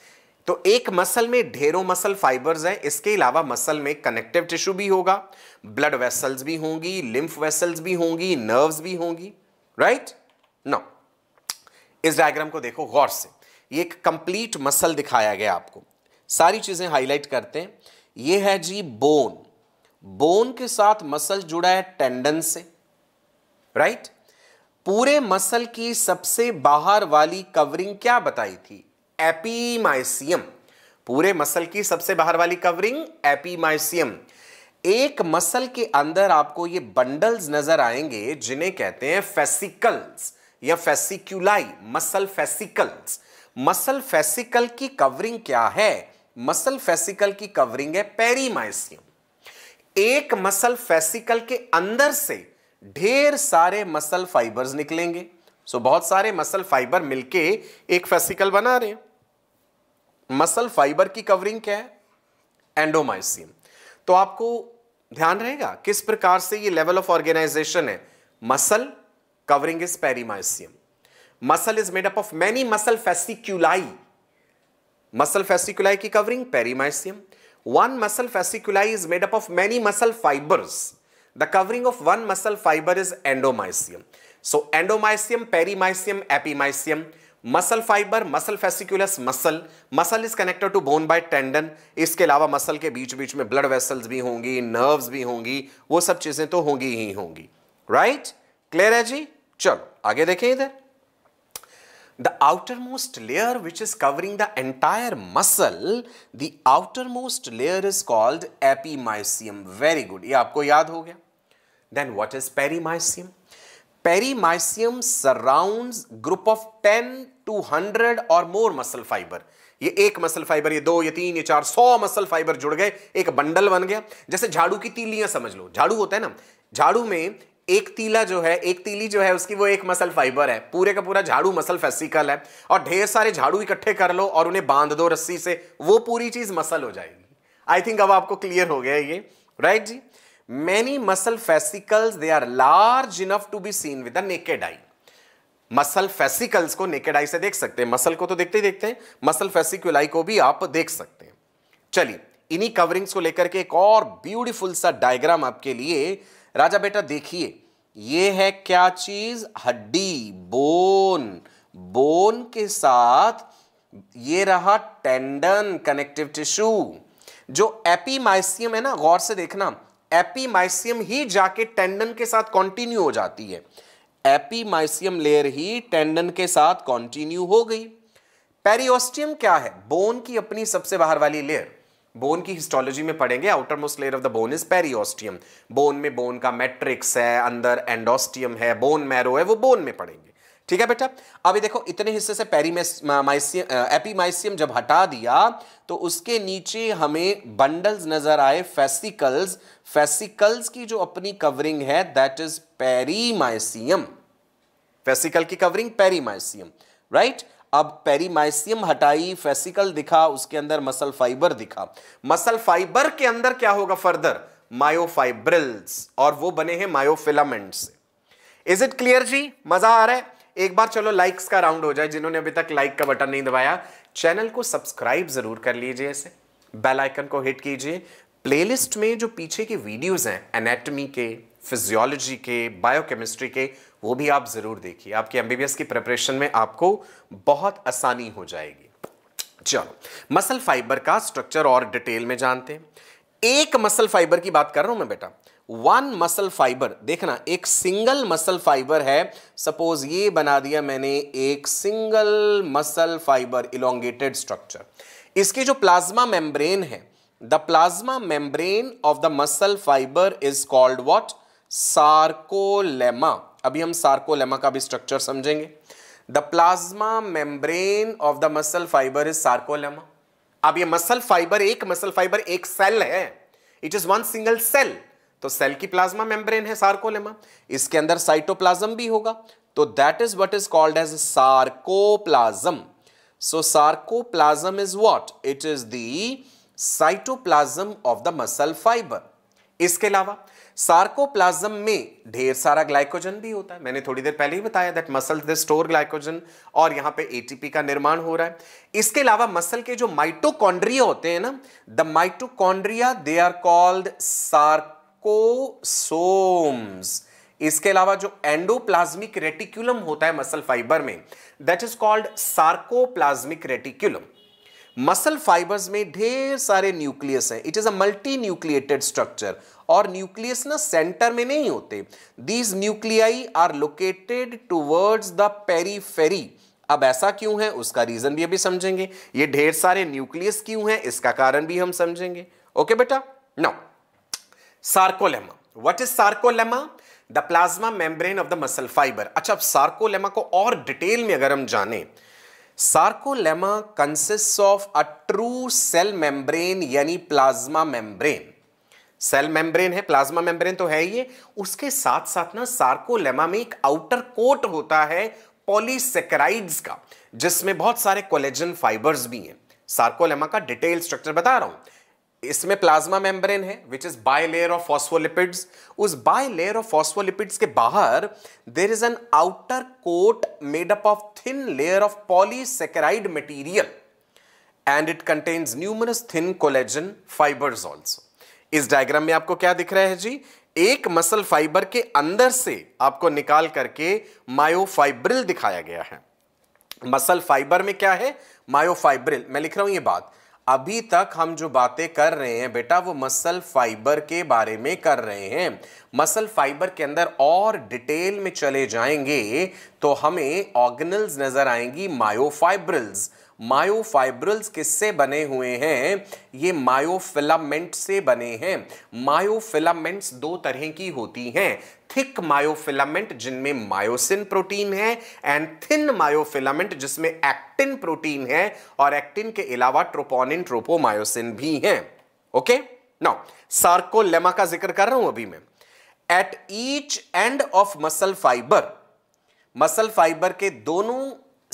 Speaker 1: तो एक मसल में ढेरों मसल फाइबर्स हैं इसके अलावा मसल में कनेक्टिव टिश्यू भी होगा ब्लड वेसल्स भी होंगी लिम्फ वेसल्स भी होंगी नर्व्स भी होंगी राइट नो इस डायग्राम को देखो गौर से ये एक कंप्लीट मसल दिखाया गया आपको सारी चीज़ें हाईलाइट करते हैं ये है जी बोन बोन के साथ मसल जुड़ा है टेंडन से राइट पूरे मसल की सबसे बाहर वाली कवरिंग क्या बताई थी एपीमाइसियम पूरे मसल की सबसे बाहर वाली कवरिंग एपीमाइसियम एक मसल के अंदर आपको ये बंडल्स नजर आएंगे जिन्हें कहते हैं फेसिकल्स या fasciculi muscle fascicles muscle fascicle की कवरिंग क्या है मसल फेसिकल की कवरिंग है पेरीमाइसियम एक मसल फेसिकल के अंदर से ढेर सारे मसल फाइबर्स निकलेंगे सो बहुत सारे मसल फाइबर मिलके एक फेसिकल बना रहे हैं मसल फाइबर की कवरिंग क्या है एंडोमाइसियम तो आपको ध्यान रहेगा किस प्रकार से ये लेवल ऑफ ऑर्गेनाइजेशन है muscle covering is perimysium muscle is made up of many muscle fasciculi muscle fasciculi की covering perimysium one muscle fasciculi is made up of many muscle fibres the covering of one muscle fibre is endomysium so endomysium perimysium epimysium muscle fibre muscle fasciculus muscle muscle is connected to bone by tendon इसके अलावा muscle के बीच बीच में blood vessels भी होंगी nerves भी होंगी वो सब चीजें तो होंगी ही होंगी राइट क्लियर है जी चलो आगे देखें इधर the outer most layer which is covering the entire muscle the outer most layer is called epimysium very good ये आपको याद हो गया then what is perimysium perimysium surround group of ten to hundred और मोर मसल फाइबर ये एक muscle fibre ये दो ये तीन ये चार सौ मसल फाइबर जुड़ गए एक बंडल बन गया जैसे झाड़ू की तीलियां समझ लो झाड़ू होता है ना झाड़ू में एक तीला जो है एक तीली जो है उसकी वो एक मसल फाइबर है पूरे का पूरा झाड़ू मसल फेसिकल है और ढेर सारे झाड़ू इकट्ठे कर लो और उन्हें बांध दो रस्सी से वो पूरी चीज मसल हो जाएगी आई थिंक अब आपको क्लियर हो गया ये राइट right जी many muscle fascicle they are large enough to be seen with naked eye muscle fascicles को नेकेड आई से देख सकते हैं मसल को तो देखते ही देखते हैं मसल फेसिकुलाई को भी आप देख सकते हैं चलिए इन्हीं कवरिंग्स को लेकर के एक और ब्यूटीफुल सा डायग्राम आपके लिए राजा बेटा देखिए ये है क्या चीज हड्डी बोन बोन के साथ ये रहा टेंडन कनेक्टिव टिश्यू जो एपीमाइसियम है ना गौर से देखना एपीमाइसियम ही जाके टेंडन के साथ कॉन्टिन्यू हो जाती है एपीमाइसियम लेयर ही टेंडन के साथ कॉन्टिन्यू हो गई पेरियोस्टियम क्या है बोन की अपनी सबसे बाहर वाली लेयर बोन की हिस्टोलॉजी में पढ़ेंगे outer most layer of the bone is periosteum bone में बोन का मैट्रिक्स है अंदर एंडोस्टियम है बोन मैरो है वो बोन में पढ़ेंगे ठीक है बेटा अभी देखो इतने हिस्से से पेरीमेसियम एपीमाइसियम जब हटा दिया तो उसके नीचे हमें बंडल्स नजर आए फेसिकल्स फेसिकल्स की जो अपनी कवरिंग है दैट इज पेरीमाइसियम फेसिकल की कवरिंग पेरीमाइसियम राइट अब पेरीमाइसियम हटाई फेसिकल दिखा उसके अंदर मसल फाइबर दिखा मसल फाइबर के अंदर क्या होगा फर्दर मायोफाइब्रिल्स और वो बने हैं मायोफिलामेंट से इज इट क्लियर जी मजा आ रहा है एक बार चलो लाइक्स का राउंड हो जाए जिन्होंने अभी तक लाइक का बटन नहीं दबाया चैनल को सब्सक्राइब जरूर कर लीजिए इसे बेल आइकन को हिट कीजिए प्लेलिस्ट में जो पीछे की वीडियोस हैं एनेटमी के फिजियोलॉजी के बायोकेमिस्ट्री के वो भी आप ज़रूर देखिए आपके एमबीबीएस की प्रिपरेशन में आपको बहुत आसानी हो जाएगी चलो मसल फाइबर का स्ट्रक्चर और डिटेल में जानते हैं एक मसल फाइबर की बात कर रहा हूं मैं बेटा वन मसल फाइबर देखना एक सिंगल मसल फाइबर है सपोज ये बना दिया मैंने एक single muscle fibre elongated structure इसकी जो प्लाज्मा मेम्ब्रेन है the plasma membrane of the muscle fibre is called what sarcolemma अभी हम सार्कोलेमा का भी स्ट्रक्चर समझेंगे the plasma membrane of the muscle fibre is sarcolemma अब ये मसल फाइबर एक मसल फाइबर एक सेल है it is one single cell तो सेल की प्लाज्मा मेम्ब्रेन है सार्कोलेमा इसके अंदर साइटोप्लाज्म भी होगा तो that is what is called as sarcoplasm so sarcoplasm is what it is the cytoplasm of the muscle fibre इसके अलावा सार्कोप्लाज्म में ढेर सारा ग्लाइकोजन भी होता है मैंने थोड़ी देर पहले ही बताया that muscle the store glycogen और यहां पे एटीपी का निर्माण हो रहा है इसके अलावा मसल के जो माइटोकॉन्ड्रिया होते हैं ना the mitochondria they are called sarcosomes इसके अलावा जो एंडोप्लाज्मिक रेटिकुलम होता है मसल फाइबर में that is called sarcoplasmic reticulum muscle fibres में ढेर सारे न्यूक्लियस हैं it is a multinucleated structure और न्यूक्लियस ना सेंटर में नहीं होते these nuclei are located towards the periphery अब ऐसा क्यों है उसका रीजन भी अभी समझेंगे ये ढेर सारे न्यूक्लियस क्यों है इसका कारण भी हम समझेंगे ओके बेटा now sarcolemma what is sarcolemma the plasma membrane of the muscle fibre अच्छा अब सार्कोलेमा को और डिटेल में अगर हम जाने sarcolemma consist of a true cell membrane यानी प्लाज्मा मेम्ब्रेन सेल मेम्ब्रेन है प्लाज्मा मेम्ब्रेन तो है ये उसके साथ साथ ना सार्कोलेमा में एक आउटर कोट होता है पॉलीसेक्राइड्स का जिसमें बहुत सारे कोलेजन फाइबर्स भी हैं सार्कोलेमा का डिटेल स्ट्रक्चर बता रहा हूं इसमें प्लाज्मा मेम्ब्रेन है which is bilayer of phospholipids उस बाय लेयर ऑफ फॉस्फोलिपिड्स के बाहर there is an outer coat made up of thin layer of polysaccharide material and it contains numerous thin collagen fibres also इस diagram में आपको क्या दिख रहा है जी एक मसल फाइबर के अंदर से आपको निकाल करके मायोफाइब्रिल दिखाया गया है मसल फाइबर में क्या है मायोफाइब्रिल मैं लिख रहा हूं ये बात अभी तक हम जो बातें कर रहे हैं बेटा वो मसल फाइबर के बारे में कर रहे हैं मसल फाइबर के अंदर और डिटेल में चले जाएंगे तो हमें ऑर्गनल्स नजर आएंगी मायोफाइब्रल्स मायोफाइब्रल्स किससे बने हुए हैं ये मायोफिलामेंट से बने हैं मायोफिलामेंट्स दो तरह की होती हैं थिक मायोफिलामेंट जिनमें मायोसिन प्रोटीन है एंड थिन मायोफिलामेंट जिसमें एक्टिन प्रोटीन है और एक्टिन के अलावा ट्रोपोनिन ट्रोपोमायोसिन भी हैं ओके नाउ सार्कोलेमा का जिक्र कर रहा हूं अभी मैं at each end of muscle fibre muscle fibre के दोनों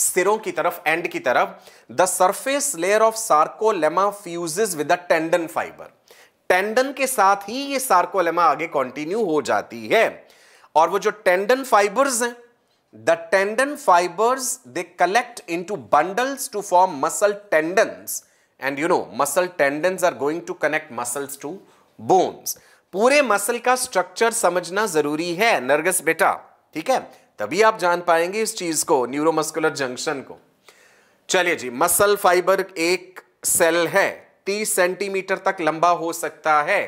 Speaker 1: सिरों की तरफ एंड की तरफ the surface layer of sarcolemma fuses with the tendon fibre tendon के साथ ही ये सार्कोलेमा आगे कंटिन्यू हो जाती है और वो जो टेंडन फाइबर्स हैं the tendon fibres they collect into bundles to form muscle tendons and you know muscle tendons are going to connect muscles to bones पूरे मसल का स्ट्रक्चर समझना जरूरी है नर्गस बेटा ठीक है तभी आप जान पाएंगे इस चीज को न्यूरोमस्कुलर जंक्शन को चलिए जी मसल फाइबर एक सेल है 30 सेंटीमीटर तक लंबा हो सकता है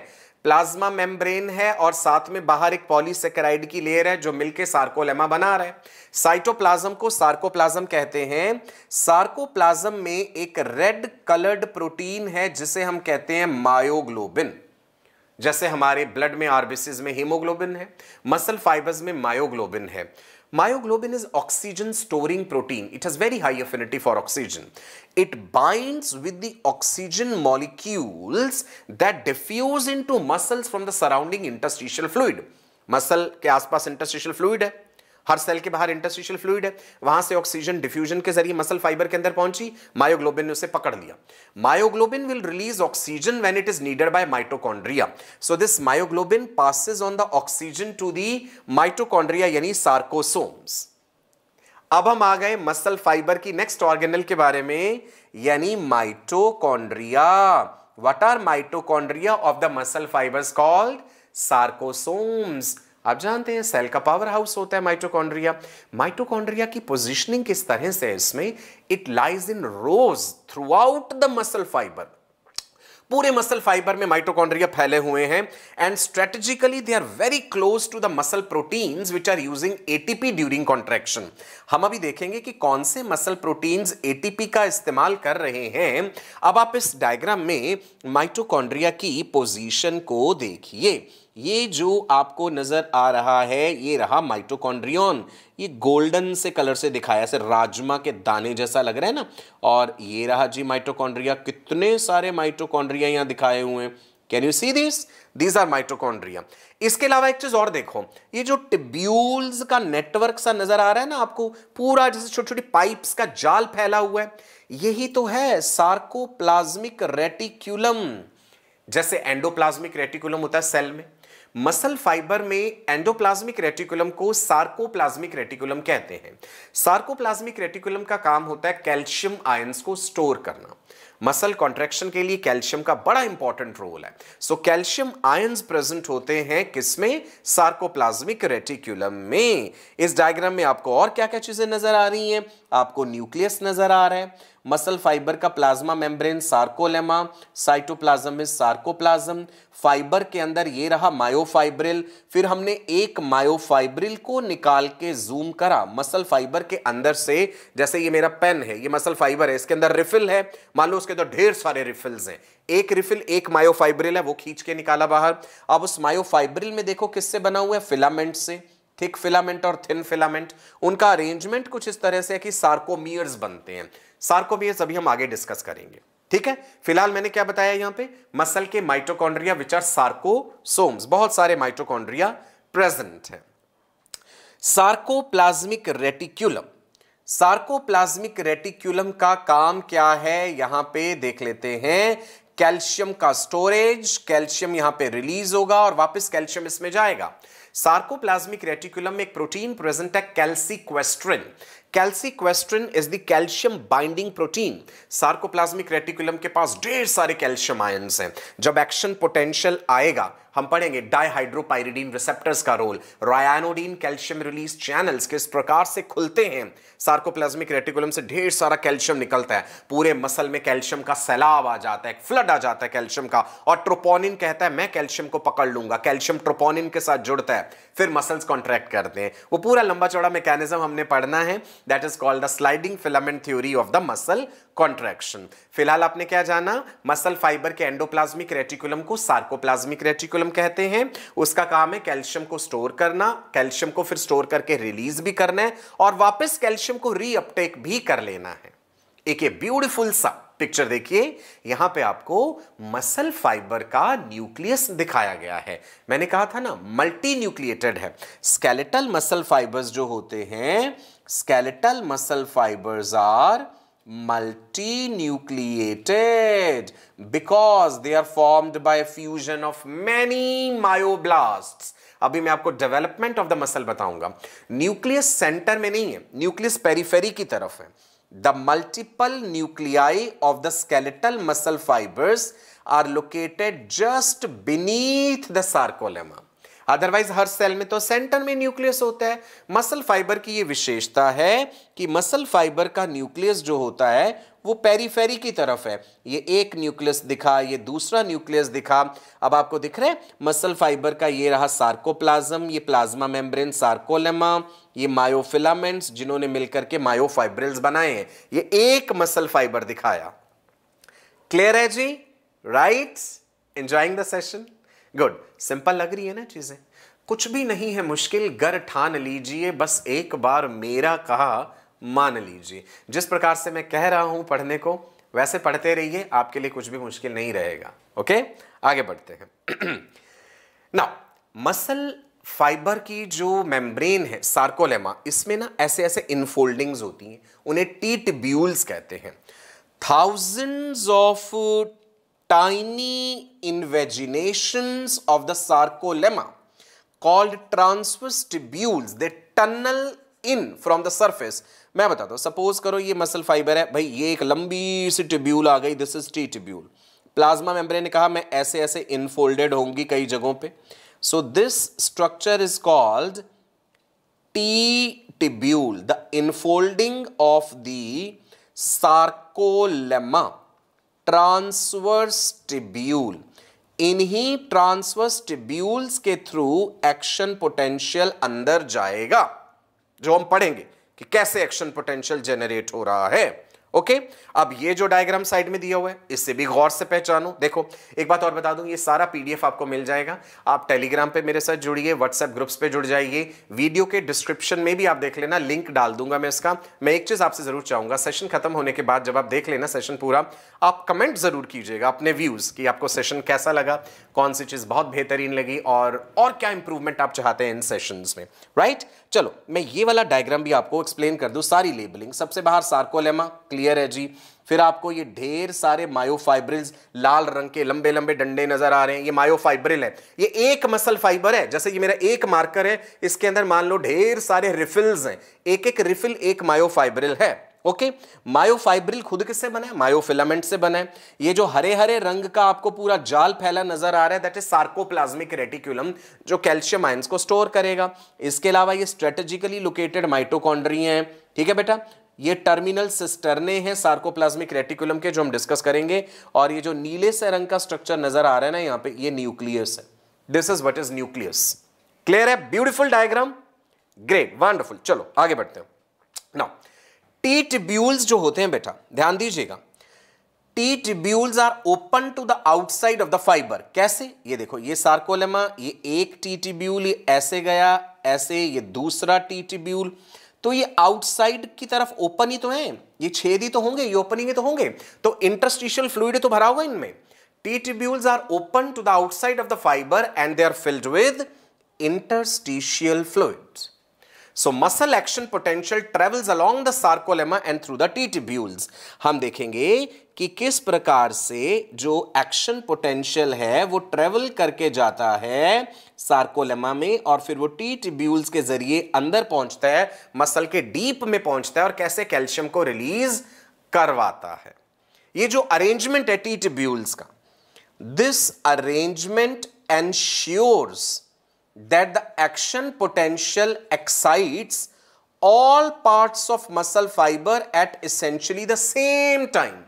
Speaker 1: प्लाज्मा मेम्ब्रेन है और साथ में बाहर एक पॉलीसेकेराइड की लेयर है जो मिलके सार्कोलेमा बना रहा है साइटोप्लाज्म को सार्कोप्लाज्म कहते हैं सार्कोप्लाज्म में एक रेड कलर्ड प्रोटीन है जिसे हम कहते हैं मायोग्लोबिन जैसे हमारे ब्लड में आरबीसीज में हीमोग्लोबिन है मसल फाइबर्स में मायोग्लोबिन है Myoglobin is oxygen storing protein. It has very high affinity for oxygen. It binds with the oxygen molecules that diffuse into muscles from the surrounding interstitial fluid. Muscle ke आसपास interstitial fluid hai. हर सेल के बाहर interstitial fluid है वहां से oxygen diffusion के जरिए मसल फाइबर के अंदर पहुंची मायोग्लोबिन ने उसे पकड़ लिया myoglobin will release oxygen when it is needed by mitochondria so this myoglobin passes on the oxygen to the mitochondria यानी सार्कोसोम्स अब हम आ गए मसल फाइबर की नेक्स्ट ऑर्गेनल के बारे में यानी mitochondria what are mitochondria of the muscle fibres called sarcosomes आप जानते हैं सेल का पावर हाउस होता है माइटोकॉन्ड्रिया माइटोकॉन्ड्रिया की पोजीशनिंग किस तरह से है इसमें it lies in rows throughout the muscle fibre पूरे मसल फाइबर में माइटोकॉन्ड्रिया फैले हुए हैं and strategically they are very close to the muscle proteins which are using ATP during contraction हम अभी देखेंगे कि कौन से मसल प्रोटीन्स एटीपी का इस्तेमाल कर रहे हैं अब आप इस डायग्राम में माइटोकॉन्ड्रिया की पोजीशन को देखिए ये जो आपको नज़र आ रहा है ये रहा माइटोकॉन्ड्रियन ये गोल्डन से कलर से दिखाया से राजमा के दाने जैसा लग रहा है ना और ये रहा जी माइटोकॉन्ड्रिया कितने सारे माइटोकॉन्ड्रिया यहाँ दिखाए हुए हैं can you see this these are mitochondria इसके अलावा एक चीज और देखो ये जो टिब्यूल्स का नेटवर्क सा नजर आ रहा है ना आपको पूरा जैसे छोटी छोटी पाइप्स का जाल फैला हुआ है यही तो है सार्कोप्लाज्मिक रेटिक्यूलम जैसे एंडोप्लाज्मिक रेटिकुलम होता है सेल में मसल फाइबर में एंडोप्लाज्मिक रेटिकुलम को सार्कोप्लाज्मिक रेटिकुलम कहते हैं सार्कोप्लाज्मिक रेटिकुलम का काम होता है कैल्शियम आयन को स्टोर करना मसल कॉन्ट्रेक्शन के लिए कैल्शियम का बड़ा इंपॉर्टेंट रोल है सो कैल्शियम आयन्स प्रेजेंट होते हैं किसमें सार्कोप्लाज्मिक रेटिकुलम में इस डायग्राम में आपको और क्या क्या चीजें नजर आ रही हैं आपको न्यूक्लियस नजर आ रहा है मसल फाइबर का प्लाज्मा मेम्ब्रेन सार्कोलेमा साइटोप्लाज्म में सार्कोप्लाज्म फाइबर के अंदर ये रहा मायोफाइब्रिल फिर हमने एक मायोफाइब्रिल को निकाल के जूम करा मसल फाइबर के अंदर से जैसे ये मेरा पेन है ये मसल फाइबर है इसके अंदर रिफिल है मान लो उसके अंदर तो ढेर सारे रिफिल्स हैं एक रिफिल एक मायोफाइब्रिल है वो खींच के निकाला बाहर अब उस मायोफाइब्रिल में देखो किससे बना हुआ है फिलामेंट से थिक फिलामेंट और थिन फिलामेंट उनका अरेंजमेंट कुछ इस तरह से है कि सार्कोमियर्स बनते हैं सार्कोबियस अभी हम आगे डिस्कस करेंगे ठीक है फिलहाल मैंने क्या बताया यहां पे मसल के माइटोकॉन्ड्रिया विच आर सार्कोसोम्स बहुत सारे माइटोकॉन्ड्रिया प्रेजेंट है सार्कोप्लाज्मिक रेटिक्यूलम सार्कोप्लाज्मिक रेटिक्यूलम का काम क्या है यहां पे देख लेते हैं कैल्शियम का स्टोरेज कैल्शियम यहां पे रिलीज होगा और वापस कैल्शियम इसमें जाएगा सार्कोप्लाज्मिक रेटिकुलम में एक प्रोटीन प्रेजेंट है calsequestrin calsequestrin is the calcium binding protein sarcoplasmic reticulum के पास ढेर सारे कैल्शियम आयन्स हैं जब एक्शन पोटेंशियल आएगा हम पढ़ेंगे डाईहाइड्रोपायरिडीन रिसेप्टर्स का role ryanodine calcium release channels किस प्रकार से खुलते हैं सार्कोप्लाज्मिक रेटिकुलम से ढेर सारा कैल्शियम निकलता है पूरे मसल में कैल्शियम का सैलाब आ जाता है फ्लड आ जाता है कैल्शियम का और ट्रोपोनिन कहता है मैं कैल्शियम को पकड़ लूंगा कैल्शियम ट्रोपोनिन के साथ जुड़ता है फिर मसल्स कॉन्ट्रैक्ट करते हैं वो पूरा लंबा चौड़ा मैकेनिज्म हमने पढ़ना है that is called the sliding filament theory of the muscle contraction फिलहाल आपने क्या जाना मसल फाइबर के एंडोप्लाज्मिक रेटिकुलम को सार्कोप्लाज्मिक रेटिकुलम कहते हैं उसका काम है कैल्शियम को स्टोर करना कैल्शियम को फिर स्टोर करके रिलीज भी करना है और वापस कैल्शियम को रीअपटेक भी कर लेना है एक ये ब्यूटीफुल सा पिक्चर देखिए यहां पे आपको मसल फाइबर का न्यूक्लियस दिखाया गया है मैंने कहा था ना मल्टी न्यूक्लिएटेड है स्केलेटल मसल फाइबर्स जो होते हैं skeletal muscle fibres are multinucleated because they are formed by fusion of many myoblasts. अभी मैं आपको डेवलपमेंट ऑफ द मसल बताऊंगा न्यूक्लियस सेंटर में नहीं है न्यूक्लियस पेरीफेरी की तरफ है the multiple nuclei of the skeletal muscle fibres are located just beneath the sarcolemma otherwise हर सेल में तो सेंटर में न्यूक्लियस होता है मसल फाइबर की ये विशेषता है कि मसल फाइबर का न्यूक्लियस जो होता है वो पेरीफेरी की तरफ है ये एक न्यूक्लियस दिखा ये दूसरा न्यूक्लियस दिखा अब आपको दिख रहा है मसल फाइबर का ये रहा सार्कोप्लाज्म ये प्लाज्मा मेम्ब्रेन सार्कोलेमा ये मायोफिलामेंट्स जिन्होंने मिलकर के मायोफाइब्रिल्स बनाए हैं ये एक मसल फाइबर दिखाया क्लियर है जी right enjoying the session good simple लग रही है ना चीज़ें कुछ भी नहीं है मुश्किल घर ठान लीजिए बस एक बार मेरा कहा मान लीजिए जिस प्रकार से मैं कह रहा हूं पढ़ने को वैसे पढ़ते रहिए आपके लिए कुछ भी मुश्किल नहीं रहेगा ओके आगे बढ़ते हैं ना मसल फाइबर की जो मेम्ब्रेन है सार्कोलेमा इसमें ना ऐसे ऐसे इनफोल्डिंग्स होती हैं उन्हें टीट ब्यूल्स कहते हैं thousands of tiny invaginations of the sarcolemma called transverse tubules. They tunnel in from the surface मैं बताता हूँ सपोज करो ये मसल फाइबर है भाई ये एक लंबी सी ट्यूब्यूल आ गई this is T tubule plasma membrane ने कहा मैं ऐसे ऐसे इनफोल्डेड होंगी कई जगहों पे so this structure is called T tubule the infolding of the sarcolemma transverse tubule इन्हीं ट्रांसवर्स टिब्यूल्स के थ्रू एक्शन पोटेंशियल अंदर जाएगा जो हम पढ़ेंगे कि कैसे एक्शन पोटेंशियल जेनरेट हो रहा है ओके अब ये जो डायग्राम साइड में दिया हुआ है इससे भी गौर से पहचानो देखो एक बात और बता दूं ये सारा पीडीएफ आपको मिल जाएगा आप टेलीग्राम पे मेरे साथ जुड़िए व्हाट्सएप ग्रुप्स पे जुड़ जाइए वीडियो के डिस्क्रिप्शन में भी आप देख लेना लिंक डाल दूंगा मैं इसका मैं एक चीज आपसे जरूर चाहूंगा सेशन खत्म होने के बाद जब आप देख लेना सेशन पूरा आप कमेंट जरूर कीजिएगा अपने व्यूज की आपको सेशन कैसा लगा कौन सी चीज बहुत बेहतरीन लगी और, और क्या इंप्रूवमेंट आप चाहते हैं इन सेशन में राइट right? चलो मैं ये वाला डायग्राम भी आपको एक्सप्लेन कर दूं सारी लेबलिंग सबसे बाहर सार्कोलेमा क्लियर है जी फिर आपको ये ढेर सारे मायोफाइब्रिल्स लाल रंग के लंबे लंबे डंडे नजर आ रहे हैं ये मायोफाइब्रिल है ये एक मसल फाइबर है जैसे ये मेरा एक मार्कर है इसके अंदर मान लो ढेर सारे रिफिल्स हैं एक एक रिफिल एक मायोफाइब्रिल है ओके मायोफाइब्रिल खुद किससे बना है मायोफिलामेंट से बना है ये जो हरे हरे रंग का आपको पूरा जाल फैला नजर आ रहा है दैट इज सार्कोप्लाज्मिक रेटिक्यूलम जो कैल्शियम आयंस को स्टोर करेगा इसके अलावा ये स्ट्रेटेजिकली लोकेटेड माइटोकॉन्ड्रिया है ठीक है बेटा ये टर्मिनल सिस्टरने हैं सार्कोप्लाज्मिक रेटिकुलम के जो हम डिस्कस करेंगे और ये जो नीले से रंग का स्ट्रक्चर नजर आ रहा है ना यहां पे ये न्यूक्लियस है this is what is nucleus clear है ब्यूटीफुल डायग्राम ग्रेट वंडरफुल चलो आगे बढ़ते हैं नाउ टी ट्रिब्यूल्स जो होते हैं बेटा ध्यान दीजिएगा T tubules are open to the outside of the fibre कैसे ये देखो ये सार्कोलेमा ये एक टी ट्रिब्यूल ये ऐसे गया ऐसे ये दूसरा टी ट्रिब्यूल तो ये आउटसाइड की तरफ ओपन ही तो है ये छेद ही तो होंगे ये ओपनिंग तो होंगे तो इंटरस्टिशियल फ्लूड तो भरा होगा इनमें T tubules are open to the outside of the fibre and they are filled with interstitial fluids so muscle action potential travels along the sarcolemma and through the T हम देखेंगे कि किस प्रकार से जो एक्शन पोटेंशियल है वो travel करके जाता है सार्कोलेमा में और फिर वो टी टिब्यूल्स के जरिए अंदर पहुंचता है मसल के डीप में पहुंचता है और कैसे कैल्शियम को रिलीज करवाता है ये जो अरेंजमेंट है टी टिब्यूल्स का this arrangement ensures that the action potential excites all parts of muscle fiber at essentially the same time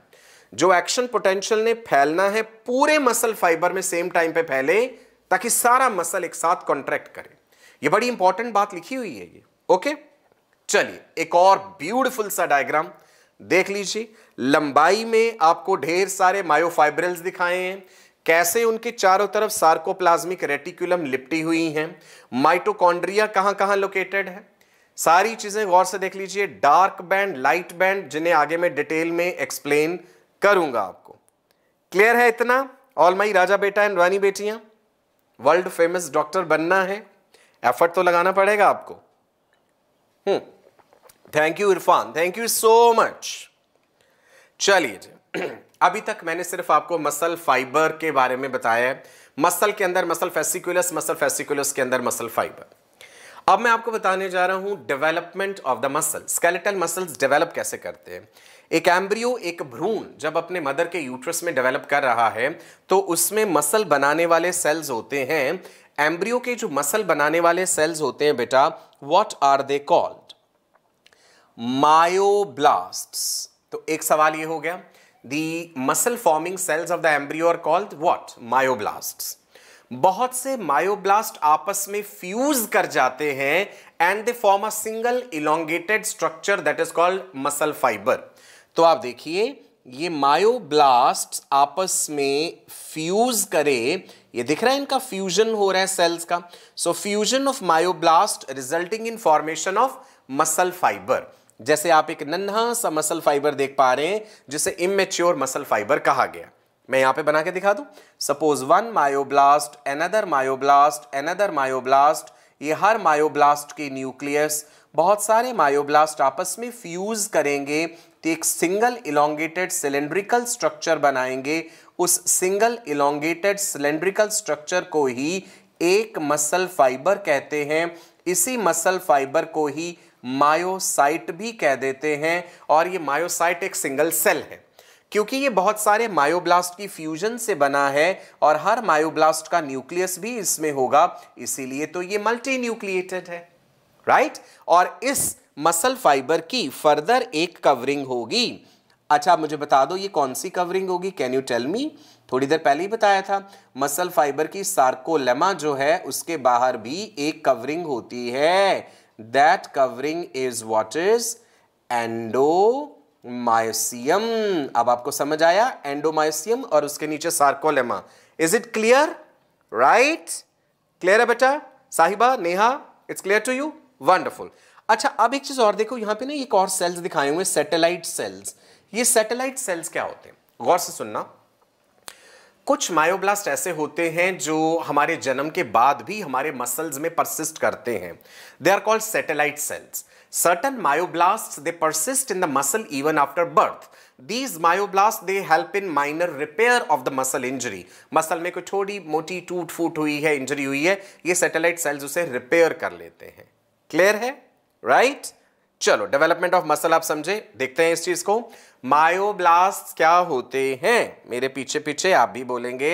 Speaker 1: जो एक्शन पोटेंशियल ने फैलना है पूरे मसल फाइबर में सेम टाइम पे फैले ताकि सारा मसल एक साथ कॉन्ट्रैक्ट करे ये बड़ी इंपॉर्टेंट बात लिखी हुई है ये ओके चलिए एक और ब्यूटीफुल सा डायग्राम देख लीजिए लंबाई में आपको ढेर सारे मायोफाइब्रल्स दिखाए हैं कैसे उनके चारों तरफ सार्कोप्लाज्मिक रेटिकुलम लिपटी हुई हैं माइटोकॉन्ड्रिया कहां कहां लोकेटेड है सारी चीज़ें गौर से देख लीजिए डार्क बैंड लाइट बैंड जिन्हें आगे में डिटेल में एक्सप्लेन करूंगा आपको क्लियर है इतना ऑल माई राजा बेटा एंड रानी बेटियां वर्ल्ड फेमस डॉक्टर बनना है एफर्ट तो लगाना पड़ेगा आपको hmm thank you Irfan thank you so much चलिए जी अभी तक मैंने सिर्फ आपको मसल फाइबर के बारे में बताया है मसल के अंदर मसल फेसिकुलस मसल फेसिकुलस के अंदर मसल फाइबर अब मैं आपको बताने जा रहा हूं development of the muscle skeletal muscles develop कैसे करते हैं एक एम्ब्रियो एक भ्रूण जब अपने मदर के यूट्रस में डेवलप कर रहा है तो उसमें मसल बनाने वाले सेल्स होते हैं एम्ब्रियो के जो मसल बनाने वाले सेल्स होते हैं बेटा what are they called myoblasts तो एक सवाल ये हो गया the muscle forming cells of the embryo are called what myoblasts बहुत से मायोब्लास्ट आपस में फ्यूज कर जाते हैं and they form a single elongated structure that is called muscle fibre तो आप देखिए ये मायोब्लास्ट आपस में फ्यूज करे ये दिख रहा है इनका फ्यूजन हो रहा है सेल्स का so fusion of myoblast resulting in formation of muscle fibre जैसे आप एक नन्हा सा मसल फाइबर देख पा रहे हैं जिसे इमेच्योर मसल फाइबर कहा गया मैं यहां पे बना के दिखा दूं suppose one myoblast another myoblast another myoblast ये हर मायोब्लास्ट के न्यूक्लियस बहुत सारे मायोब्लास्ट आपस में फ्यूज करेंगे तो एक सिंगल इलोंगेटेड सिलेंड्रिकल स्ट्रक्चर बनाएंगे उस सिंगल इलोंगेटेड सिलेंड्रिकल स्ट्रक्चर को ही एक मसल फाइबर कहते हैं इसी मसल फाइबर को ही मायोसाइट भी कह देते हैं और ये मायोसाइट एक सिंगल सेल है क्योंकि ये बहुत सारे मायोब्लास्ट की फ्यूजन से बना है और हर मायोब्लास्ट का न्यूक्लियस भी इसमें होगा इसीलिए तो ये मल्टी न्यूक्लिएटेड है राइट और इस मसल फाइबर की फर्दर एक कवरिंग होगी अच्छा मुझे बता दो ये कौन सी कवरिंग होगी कैन यू टेल मी थोड़ी देर पहले ही बताया था मसल फाइबर की सार्कोलेमा जो है उसके बाहर भी एक कवरिंग होती है that covering is what is endomysium अब आपको समझ आया एंडोमायोसियम और उसके नीचे sarcolemma is it clear right clear है बेटा Sahiba Neha it's clear to you wonderful अच्छा अब एक चीज और देखो यहां पे ना एक और सेल्स दिखाए हुए सैटेलाइट सेल्स ये सैटेलाइट सेल्स क्या होते हैं गौर से सुनना कुछ मायोब्लास्ट ऐसे होते हैं जो हमारे जन्म के बाद भी हमारे मसल्स में परसिस्ट करते हैं they are called satellite cells certain myoblast they persist in the muscle even after birth these myoblast they help in minor repair of the muscle injury muscle में कोई छोटी मोटी टूट फूट हुई है इंजरी हुई है ये सेटेलाइट सेल्स उसे रिपेयर कर लेते हैं क्लियर है राइट right? चलो डेवलपमेंट ऑफ मसल आप समझे देखते हैं इस चीज को मायोब्लास्ट क्या होते हैं मेरे पीछे पीछे आप भी बोलेंगे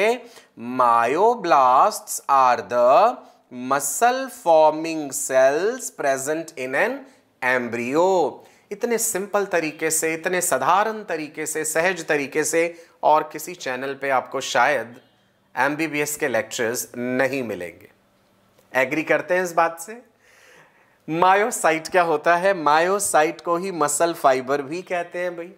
Speaker 1: myoblast are the muscle forming cells present in an embryo इतने सिंपल तरीके से इतने साधारण तरीके से सहज तरीके से और किसी चैनल पे आपको शायद एम के लेक्चर्स नहीं मिलेंगे एग्री करते हैं इस बात से मायोसाइट क्या होता है मायोसाइट को ही मसल फाइबर भी कहते हैं भाई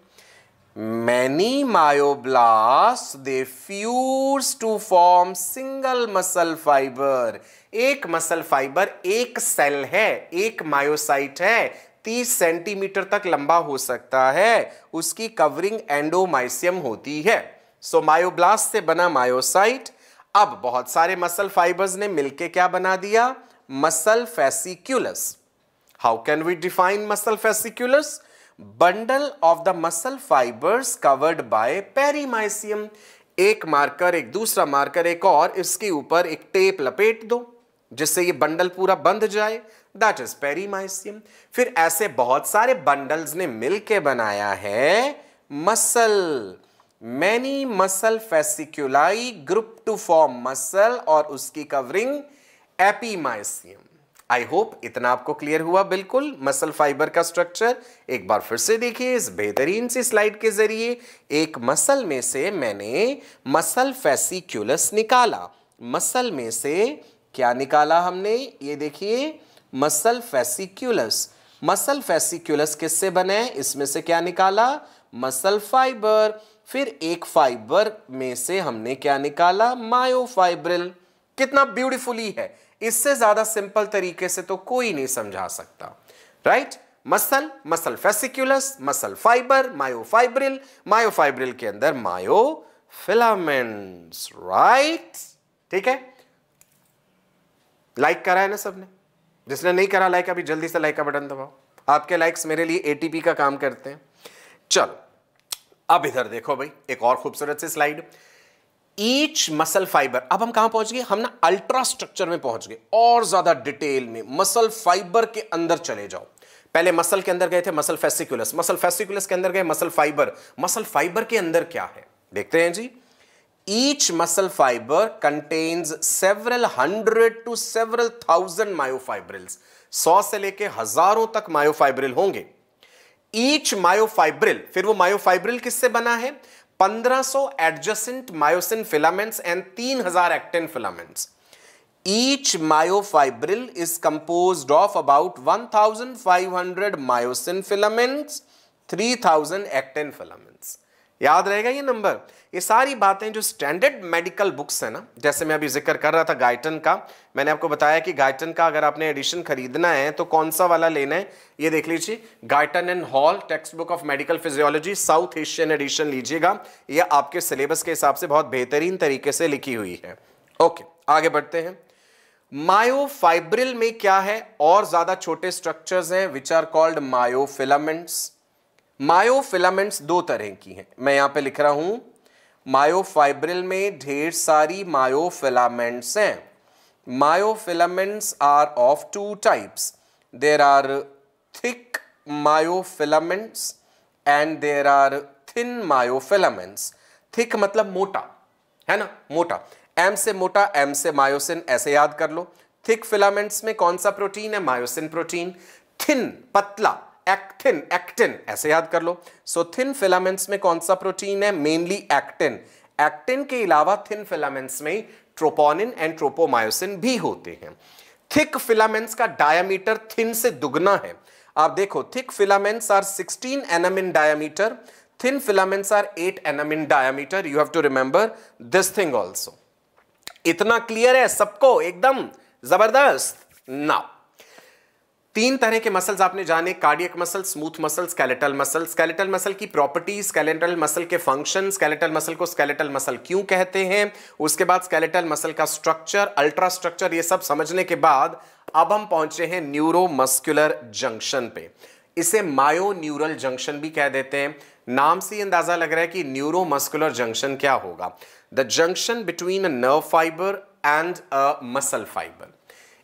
Speaker 1: many myoblast they fuse to form single muscle fibre एक मसल फाइबर एक सेल है एक मायोसाइट है 30 सेंटीमीटर तक लंबा हो सकता है उसकी कवरिंग एंडोमाइसियम होती है सो so, मायोब्लास्ट से बना मायोसाइट अब बहुत सारे मसल फाइबर्स ने मिलके क्या बना दिया muscle fasciculus how can we define muscle fasciculars? Bundle of the muscle fibres covered by perimysium एक मार्कर एक दूसरा मार्कर एक और इसके ऊपर एक टेप लपेट दो जिससे ये बंडल पूरा बंध जाए दैट इज पेरीमाइसियम फिर ऐसे बहुत सारे बंडल्स ने मिलके बनाया है muscle many muscle fasciculi group to form muscle और उसकी कवरिंग एपीमाइसियम आई होप इतना आपको क्लियर हुआ बिल्कुल मसल फाइबर का स्ट्रक्चर एक बार फिर से देखिए इस बेहतरीन सी स्लाइड के जरिए एक मसल में से मैंने मसल फैसिक्यूलस निकाला मसल में से क्या निकाला हमने ये देखिए मसल फैसिक्यूलस मसल फेसिक्यूलस किससे बने इसमें से क्या निकाला मसल फाइबर फिर एक फाइबर में से हमने क्या निकाला मायोफाइब्रिल कितना ब्यूटीफुली है इससे ज्यादा सिंपल तरीके से तो कोई नहीं समझा सकता right muscle muscle fasciculus muscle fibre myofibril myofibril के अंदर मायो फिलामेंट्स राइट ठीक है लाइक करा है ना सबने जिसने नहीं करा लाइक अभी जल्दी से लाइक का बटन दबाओ आपके लाइक्स मेरे लिए एटीपी का काम करते हैं चलो अब इधर देखो भाई एक और खूबसूरत सी स्लाइड ईच मसल फाइबर अब हम कहां पहुंच गए हम ना अल्ट्रा स्ट्रक्चर में पहुंच गए और ज्यादा डिटेल में मसल फाइबर के अंदर चले जाओ पहले मसल के अंदर गए थे मसल फेसिकुलस मसल फेसिकुलस के अंदर गए मसल फाइबर मसल फाइबर के अंदर क्या है देखते हैं जी each muscle fibre contains several hundred to several thousand myofibrils सौ से लेके हजारों तक मायोफाइब्रिल होंगे ईच मायोफाइब्रिल फिर वो मायोफाइब्रिल किससे बना है 1500 adjacent myosin filaments and 3000 actin filaments Each myofibril is composed of about 1500 myosin filaments, 3000 actin filaments. याद रहेगा ये नंबर ये सारी बातें जो स्टैंडर्ड मेडिकल बुक्स हैं ना जैसे मैं अभी जिक्र कर रहा था गाइटन का मैंने आपको बताया कि गाइटन का अगर आपने एडिशन खरीदना है तो कौन सा वाला लेना है ये देख लीजिए Guyton and Hall textbook of medical physiology South Asian edition लीजिएगा ये आपके सिलेबस के हिसाब से बहुत बेहतरीन तरीके से लिखी हुई है ओके आगे बढ़ते हैं मायोफाइब्रिल में क्या है और ज्यादा छोटे स्ट्रक्चर्स हैं which are called myofilaments myofilaments दो तरह की हैं मैं यहां पे लिख रहा हूं मायोफाइब्रिल में ढेर सारी मायोफिलामेंट्स हैं myofilaments are of two types there are thick myofilaments and there are thin myofilaments thick मतलब मोटा है ना मोटा एम से मोटा एम से मायोसिन ऐसे याद कर लो थिक फिलामेंट्स में कौन सा प्रोटीन है मायोसिन प्रोटीन थिन पतला एक्टिन एक्टिन ऐसे याद कर लो सो थिन फिलामेंट्स में कौन सा प्रोटीन है मेनली एक्टिन एक्टिन के अलावा थिन फिलामेंट्स में ट्रोपोनिन एंड ट्रोपोमायोसिन भी होते हैं थिक फिलामेंट्स का डायमीटर थिन से दुगना है आप देखो thick filaments are 16 nm in diameter thin filaments are 8 nm in diameter you have to remember this thing also इतना क्लियर है सबको एकदम जबरदस्त नाउ तीन तरह के मसल्स आपने जाने cardiac muscle smooth muscle skeletal muscle skeletal muscle की प्रॉपर्टीज स्केलेटल मसल के फंक्शन स्केलेटल मसल को स्केलेटल मसल क्यों कहते हैं उसके बाद स्केलेटल मसल का स्ट्रक्चर अल्ट्रा स्ट्रक्चर ये सब समझने के बाद अब हम पहुंचे हैं न्यूरोमस्कुलर जंक्शन पे इसे मायो न्यूरल जंक्शन भी कह देते हैं नाम से अंदाजा लग रहा है कि न्यूरोमस्कुलर जंक्शन क्या होगा the junction between a nerve fibre and a muscle fibre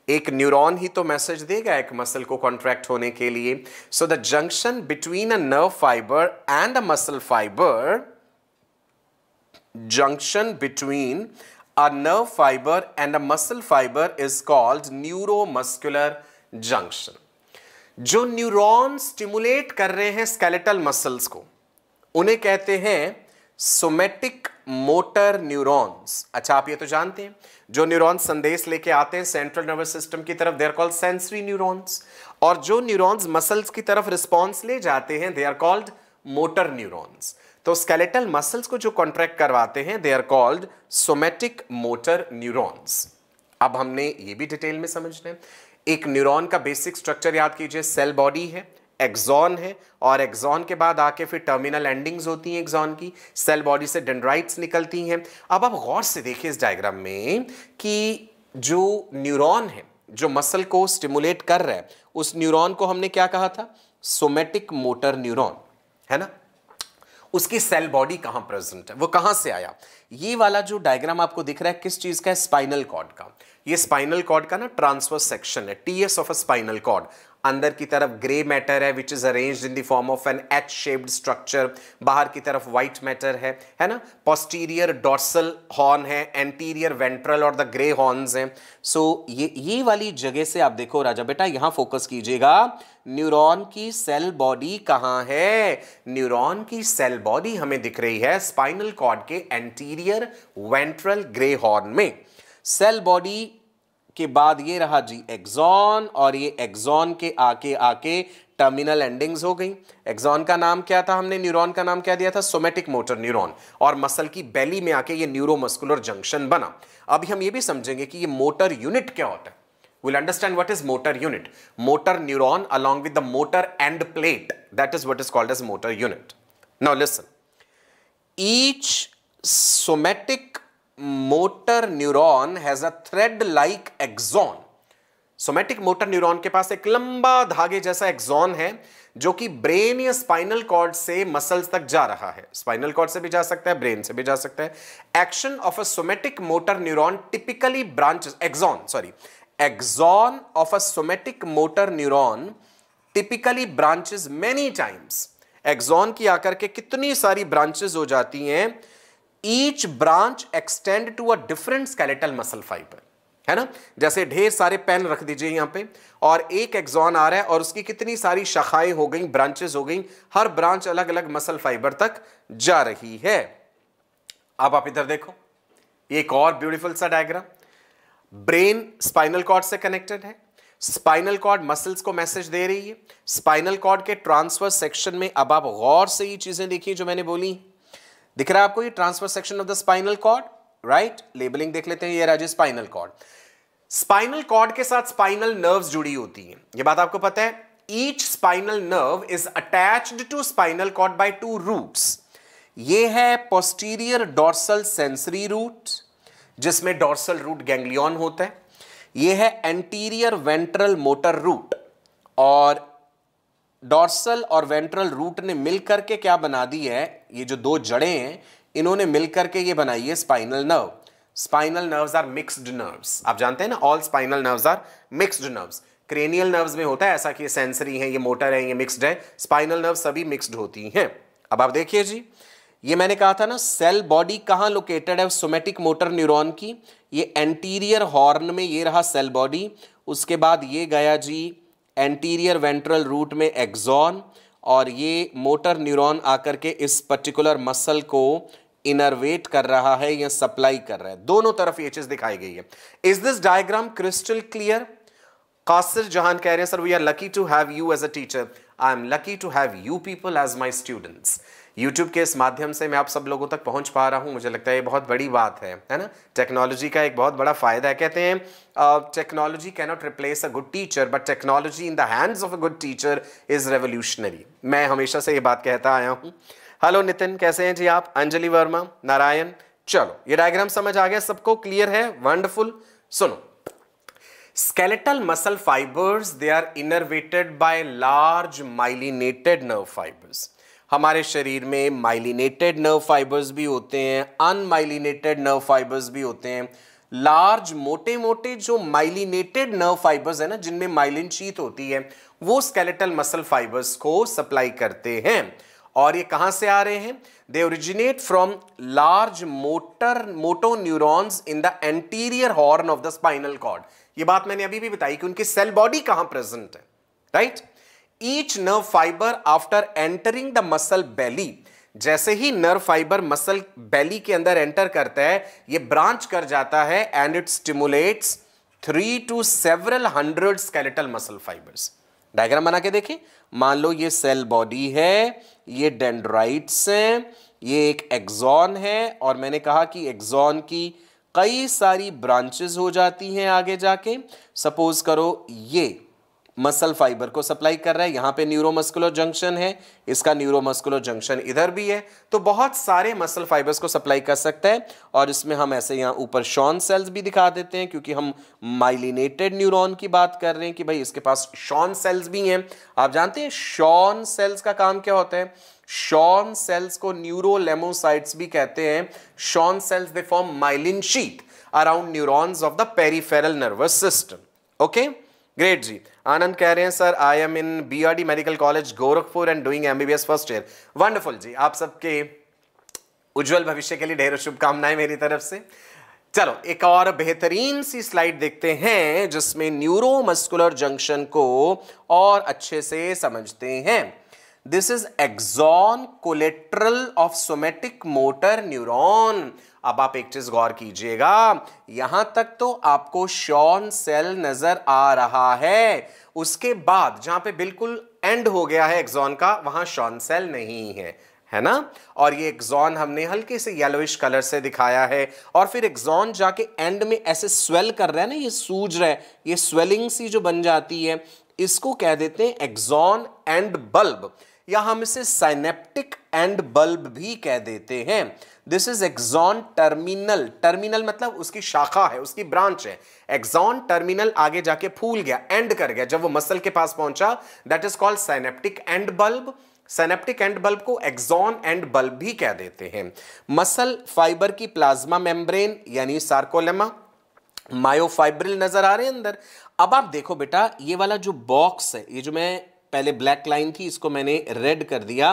Speaker 1: एक न्यूरॉन ही तो मैसेज देगा एक मसल को कॉन्ट्रैक्ट होने के लिए so the junction between a nerve fibre and a muscle fibre junction a nerve fibre and a muscle fibre is called neuro neuromuscular junction जो न्यूरॉन स्टिमुलेट कर रहे हैं स्केलेटल मसल्स को उन्हें कहते हैं सोमेटिक मोटर न्यूरॉन्स अच्छा आप ये तो जानते हैं जो न्यूरॉन्स संदेश लेके आते हैं सेंट्रल नर्वस सिस्टम की तरफ they are called sensory neurons और जो न्यूरॉन्स मसल्स की तरफ रिस्पॉन्स ले जाते हैं they are called motor neurons तो स्केलेटल मसल्स को जो कॉन्ट्रैक्ट करवाते हैं they are called somatic motor neurons अब हमने ये भी डिटेल में समझना है एक न्यूरॉन का बेसिक स्ट्रक्चर याद कीजिए सेल बॉडी है एक्सॉन है और एक्सॉन के बाद आके फिर टर्मिनल एंडिंग्स होती हैं एक्सॉन की सेल बॉडी से डेंड्राइट्स निकलती हैं अब आप गौर से देखिए इस डायग्राम में कि जो न्यूरॉन है जो मसल को स्टिमुलेट कर रहा है उस न्यूरॉन को हमने क्या कहा था सोमेटिक मोटर न्यूरॉन है ना उसकी सेल बॉडी कहां प्रेजेंट है वो कहां से आया ये वाला जो डायग्राम आपको दिख रहा है किस चीज का है स्पाइनल कॉर्ड का ये स्पाइनल कॉर्ड का ना ट्रांसफर सेक्शन है TS of a spinal cord अंदर की तरफ ग्रे मैटर है which is arrange in the form of an H shaped structure बाहर की तरफ वाइट मैटर है है ना पोस्टीरियर डॉर्सल हॉर्न है एंटीरियर वेंट्रल और द ग्रे हॉर्न है सो ये ये वाली जगह से आप देखो राजा बेटा यहाँ फोकस कीजिएगा न्यूरॉन की सेल बॉडी कहाँ है न्यूरॉन की सेल बॉडी हमें दिख रही है स्पाइनल कॉर्ड के एंटीरियर वेंट्रल ग्रे हॉर्न में सेल बॉडी के बाद ये रहा जी एग्जॉन और ये एग्जॉन के आके आके टर्मिनल एंडिंग्स हो गई एग्जॉन का नाम क्या था हमने न्यूरॉन का नाम क्या दिया था सोमेटिक मोटर न्यूरॉन और मसल की बेली में आके ये न्यूरोमस्कुलर जंक्शन बना अभी हम ये भी समझेंगे कि ये मोटर यूनिट क्या होता है will understand what is motor unit motor neuron along with the motor end plate that is what is called as motor unit now listen each somatic motor neuron has a thread like axon somatic motor neuron के पास एक लंबा धागे जैसा axon है जो कि brain या स्पाइनल कॉर्ड से मसल्स तक जा रहा है स्पाइनल कॉर्ड से भी जा सकता है ब्रेन से भी जा सकता है action of a somatic motor neuron typically branch axon sorry axon of a somatic motor neuron typically branches many times axon की आकर के कितनी सारी ब्रांचेस हो जाती हैं each branch extend to a different skeletal muscle fibre है ना जैसे ढेर सारे पेन रख दीजिए यहां पे और एक एक्सॉन आ रहा है और उसकी कितनी सारी शाखाएं हो गई ब्रांचेस हो गई हर ब्रांच अलग अलग मसल फाइबर तक जा रही है अब आप इधर देखो एक और ब्यूटीफुल सा डायग्राम ब्रेन स्पाइनल कॉर्ड से कनेक्टेड है स्पाइनल कॉर्ड मसल्स को मैसेज दे रही है स्पाइनल कॉर्ड के ट्रांसफर सेक्शन में अब आप गौर से ये चीजें देखिए जो मैंने बोली दिख रहा है आपको ये transverse section of the spinal cord right labelling देख लेते हैं ये राजे स्पाइनल कॉर्ड स्पाइनल कॉर्ड के साथ स्पाइनल नर्व्स जुड़ी होती हैं ये बात आपको पता है each spinal nerve is attached to spinal cord by two roots ये है पोस्टीरियर डॉर्सल सेंसरी रूट जिसमें डॉर्सल रूट गैंग्लियन होता है ये है एंटीरियर वेंट्रल मोटर रूट और डॉर्सल और वेंट्रल रूट ने मिलकर के क्या बना दी है ये जो दो जड़ें हैं इन्होंने मिलकर के ये बनाई है spinal nerve spinal nerves are mixed nerves आप जानते हैं ना all spinal nerves are mixed nerves cranial nerves में होता है ऐसा कि ये सेंसरी है ये मोटर है ये मिक्स्ड है स्पाइनल नर्व सभी मिक्स्ड होती हैं अब आप देखिए जी ये मैंने कहा था ना सेल बॉडी कहाँ लोकेटेड है सोमेटिक मोटर न्यूरॉन की ये एंटीरियर हॉर्न में ये रहा सेल बॉडी उसके बाद ये गया जी एंटीरियर वेंट्रल रूट में एक्जॉन और ये मोटर न्यूरॉन आकर के इस पर्टिकुलर मसल को इनरवेट कर रहा है या सप्लाई कर रहा है दोनों तरफ ये चीज़ दिखाई गई है is this diagram crystal clear Kasir Jahan कह रहे हैं sir we are lucky to have you as a teacher I am lucky to have you people as my students YouTube के इस माध्यम से मैं आप सब लोगों तक पहुंच पा रहा हूं मुझे लगता है ये बहुत बड़ी बात है है ना टेक्नोलॉजी का एक बहुत बड़ा फ़ायदा है कहते हैं technology cannot replace a good teacher but technology in the hands of a good teacher is revolutionary मैं हमेशा से ये बात कहता आया हूँ हेलो नितिन कैसे हैं जी आप अंजलि वर्मा नारायण चलो ये डायग्राम समझ आ गया सबको क्लियर है वंडरफुल सुनो skeletal muscle fibres they are innervated by large myelinated nerve fibers हमारे शरीर में माइलिनेटेड नर्व फाइबर्स भी होते हैं अनमाइलिनेटेड नर्व फाइबर्स भी होते हैं लार्ज मोटे मोटे जो माइलिनेटेड नर्व फाइबर्स है ना जिनमें माइलिन शीत होती है वो स्केलेटल मसल फाइबर्स को सप्लाई करते हैं और ये कहाँ से आ रहे हैं they originate from large motor motor neurons in the anterior horn of the spinal cord ये बात मैंने अभी भी बताई कि उनकी सेल बॉडी कहाँ प्रेजेंट है right right? Each nerve fiber after entering the muscle belly जैसे ही नर्व फाइबर मसल बेली के अंदर एंटर करता है ये ब्रांच कर जाता है and it stimulates three to several hundred skeletal muscle fibers diagram बना के देखिए मान लो ये सेल बॉडी है ये डेंड्राइट्स हैं ये एक एक्सॉन है और मैंने कहा कि एक्सॉन की कई सारी ब्रांचेस हो जाती हैं आगे जाके सपोज करो ये मसल फाइबर को सप्लाई कर रहा है यहाँ पे न्यूरोमस्कुलर जंक्शन है इसका न्यूरोमस्कुलर जंक्शन इधर भी है तो बहुत सारे मसल फाइबर्स को सप्लाई कर सकता है और इसमें हम ऐसे यहाँ ऊपर शॉन सेल्स भी दिखा देते हैं क्योंकि हम माइलिनेटेड न्यूरॉन की बात कर रहे हैं कि भाई इसके पास शॉन सेल्स भी हैं आप जानते हैं शॉन सेल्स का काम क्या होता है शॉन सेल्स को न्यूरोलेमोसाइट्स भी कहते हैं Schwann cells they form myelin sheath around neurons of the peripheral nervous system okay okay? Great जी आनंद कह रहे हैं sir I am in BRD medical college Gorakhpur and doing MBBS first year wonderful जी आप सबके उज्जवल भविष्य के लिए ढेरों शुभकामनाएं मेरी तरफ से चलो एक और बेहतरीन सी स्लाइड देखते हैं जिसमें न्यूरोमस्कुलर जंक्शन को और अच्छे से समझते हैं this is axon collateral of somatic motor neuron अब आप एक चीज गौर कीजिएगा यहां तक तो आपको शॉन सेल नजर आ रहा है उसके बाद जहां पे बिल्कुल एंड हो गया है एक्सॉन का वहां शॉन सेल नहीं है है ना और ये एक्सॉन हमने हल्के से येलोइश कलर से दिखाया है और फिर एक्सॉन जाके एंड में ऐसे स्वेल कर रहा है ना ये सूज रहा है ये स्वेलिंग सी जो बन जाती है इसको कह देते हैं एक्सॉन एंड बल्ब या हम इसे साइनेप्टिक एंड बल्ब भी कह देते हैं this is axon terminal terminal मतलब उसकी शाखा है उसकी ब्रांच है एक्सॉन टर्मिनल आगे जाके फूल गया एंड कर गया जब वो मसल के पास पहुंचा that is called synaptic end bulb synaptic end bulb को एक्सॉन एंड बल्ब भी कह देते हैं मसल फाइबर की प्लाज्मा मेम्ब्रेन यानी सार्कोलेमा मायोफाइब्रिल नजर आ रहे हैं अंदर अब आप देखो बेटा ये वाला जो बॉक्स है ये जो मैं पहले ब्लैक लाइन थी इसको मैंने रेड कर दिया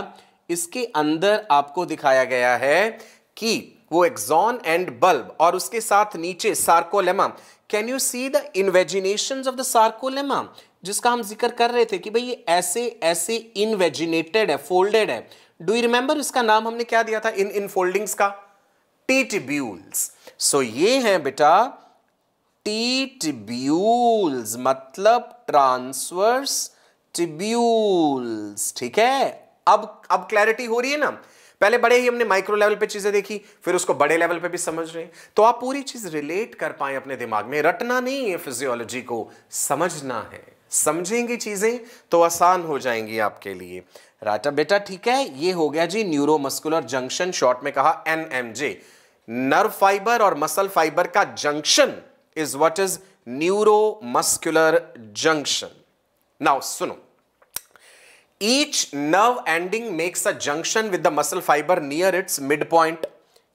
Speaker 1: इसके अंदर आपको दिखाया गया है कि वो एक्सॉन एंड बल्ब और उसके साथ नीचे sarcolemma can you see the invagination of the sarcolemma जिसका हम जिक्र कर रहे थे कि भाई ये ऐसे ऐसे इनवेजिनेटेड है फोल्डेड है डू यू रिमेंबर इसका नाम हमने क्या दिया था इन इन फोल्डिंग्स का टिटिब्यूल्स सो so, ये हैं बेटा टिटिब्यूल्स मतलब ट्रांसवर्स वेस्टिब्यूल्स ठीक है अब अब क्लैरिटी हो रही है ना पहले बड़े ही हमने माइक्रो लेवल पे चीजें देखी फिर उसको बड़े लेवल पे भी समझ रहे हैं तो आप पूरी चीज रिलेट कर पाए अपने दिमाग में रटना नहीं है फिजियोलॉजी को समझना है समझेंगे चीजें तो आसान हो जाएंगी आपके लिए राटा बेटा ठीक है ये हो गया जी न्यूरो मस्कुलर जंक्शन शॉर्ट में कहा N M J nerve fiber और मसल फाइबर का junction is what is neuro muscular junction now सुनो each nerve ending makes a junction with the muscle fiber near its mid point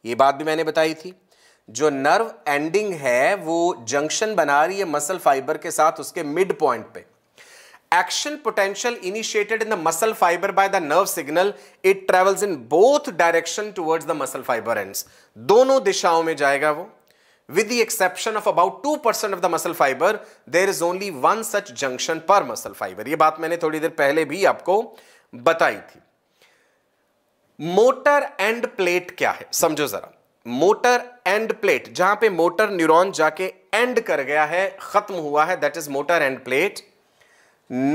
Speaker 1: ये बात भी मैंने बताई थी जो नर्व एंडिंग है वो जंक्शन बना रही है मसल फाइबर के साथ उसके मिड पॉइंट पे action potential initiated in the muscle fiber by the nerve signal it travels in both direction towards the muscle fiber ends दोनों दिशाओं में जाएगा वो With the exception of about 2% of the muscle fiber, there is only one such junction per muscle fiber. ये बात मैंने थोड़ी देर पहले भी आपको बताई थी मोटर एंड प्लेट क्या है समझो जरा मोटर एंड प्लेट जहां पे मोटर न्यूरॉन जाके एंड कर गया है खत्म हुआ है that is motor and plate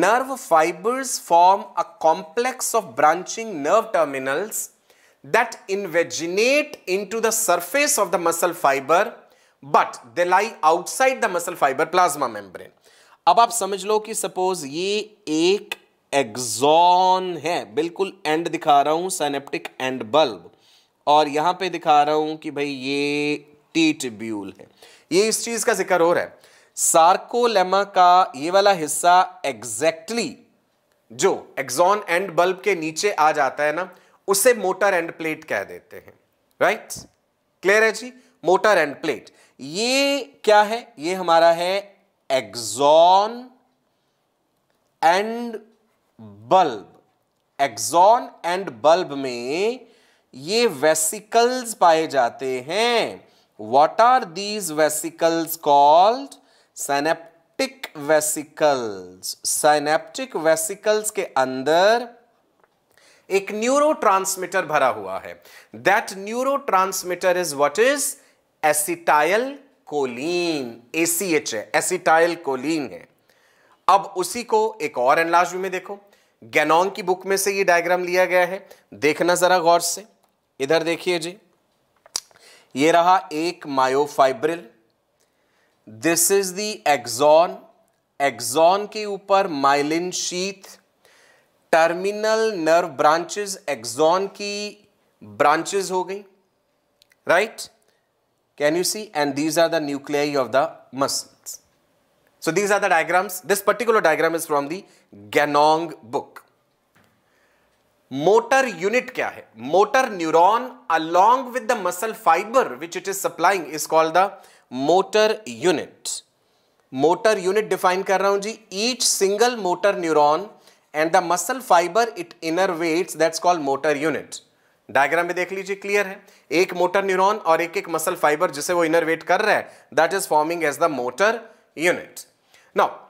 Speaker 1: nerve fibers form a complex of branching nerve terminals that invaginate into the surface of the muscle fiber but they lie outside the muscle fiber plasma membrane अब आप समझ लो कि suppose ये एक Exxon है बिल्कुल and दिखा रहा हूं सैनेप्टिक एंड बल्ब और यहां पे दिखा रहा हूं कि भाई ये टी टीटिब्यूल है ये इस चीज का जिक्र हो रहा है सार्कोलेमा का ये वाला हिस्सा एग्जैक्टली exactly जो एग्जॉन एंड बल्ब के नीचे आ जाता है ना उसे मोटर एंड प्लेट कह देते हैं राइट क्लियर है जी मोटर एंड प्लेट ये क्या है ये हमारा है axon end bulb axon end bulb में ये वेसिकल्स पाए जाते हैं what are these vesicles called synaptic vesicles synaptic vesicles के अंदर एक न्यूरो भरा हुआ है that neuro is what is acetylcholine ACh है एसिटाइल कोलिन है अब उसी को एक और एनलाज में देखो गैनोंग की बुक में से ये डायग्राम लिया गया है देखना जरा गौर से इधर देखिए जी ये रहा एक myofibril this is the axon axon के ऊपर myelin sheath terminal nerve branches axon की ब्रांचेस हो गई right right? Can you see? And these are the nuclei of the muscles. So these are the diagrams. This particular diagram is from the Ganong book. Motor unit kya hai? Motor neuron along with the muscle fiber which it is supplying is called the motor unit. Motor unit define kar raha ji. Each single motor neuron and the muscle fiber it innervates that's called motor unit. Diagram में देख लीजिए clear है एक motor neuron और एक एक muscle fibre जिसे वो इनरवेट कर रहा है that is forming as the motor unit now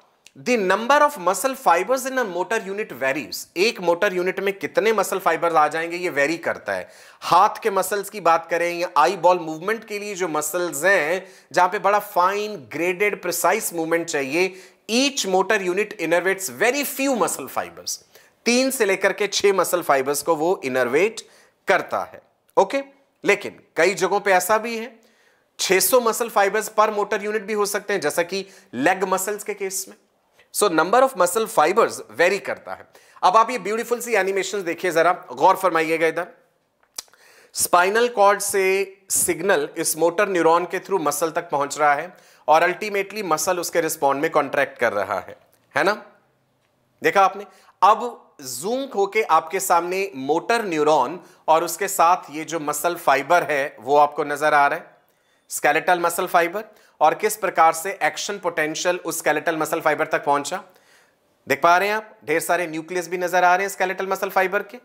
Speaker 1: the number of muscle fibers in a motor unit varies एक मोटर यूनिट में कितने मसल फाइबर्स आ जाएंगे ये वेरी करता है हाथ के मसल्स की बात करें या आई बॉल मूवमेंट के लिए जो मसल्स हैं जहां पे बड़ा फाइन ग्रेडेड प्रिसाइस मूवमेंट चाहिए each motor unit innervates very few muscle fibers तीन से लेकर के छह मसल फाइबर्स को वो इनरवेट करता है ओके लेकिन कई जगहों पे ऐसा भी है 600 muscle fibers per motor unit भी हो सकते हैं जैसा कि लेग मसल्स के केस में so number of muscle fibers vary करता है अब आप ये ब्यूटीफुल सी एनिमेशन देखिए जरा गौर फरमाइएगा इधर स्पाइनल कॉर्ड से सिग्नल इस मोटर न्यूरॉन के थ्रू मसल तक पहुंच रहा है और अल्टीमेटली मसल उसके रिस्पॉन्ड में कॉन्ट्रैक्ट कर रहा है है ना देखा आपने अब जूम होके आपके सामने मोटर न्यूरॉन और उसके साथ ये जो मसल फाइबर है वो आपको नजर आ रहा है स्केलेटल मसल फाइबर और किस प्रकार से एक्शन पोटेंशियल उस स्केलेटल मसल फाइबर तक पहुंचा देख पा रहे हैं आप ढेर सारे न्यूक्लियस भी नजर आ रहे हैं स्केलेटल मसल फाइबर के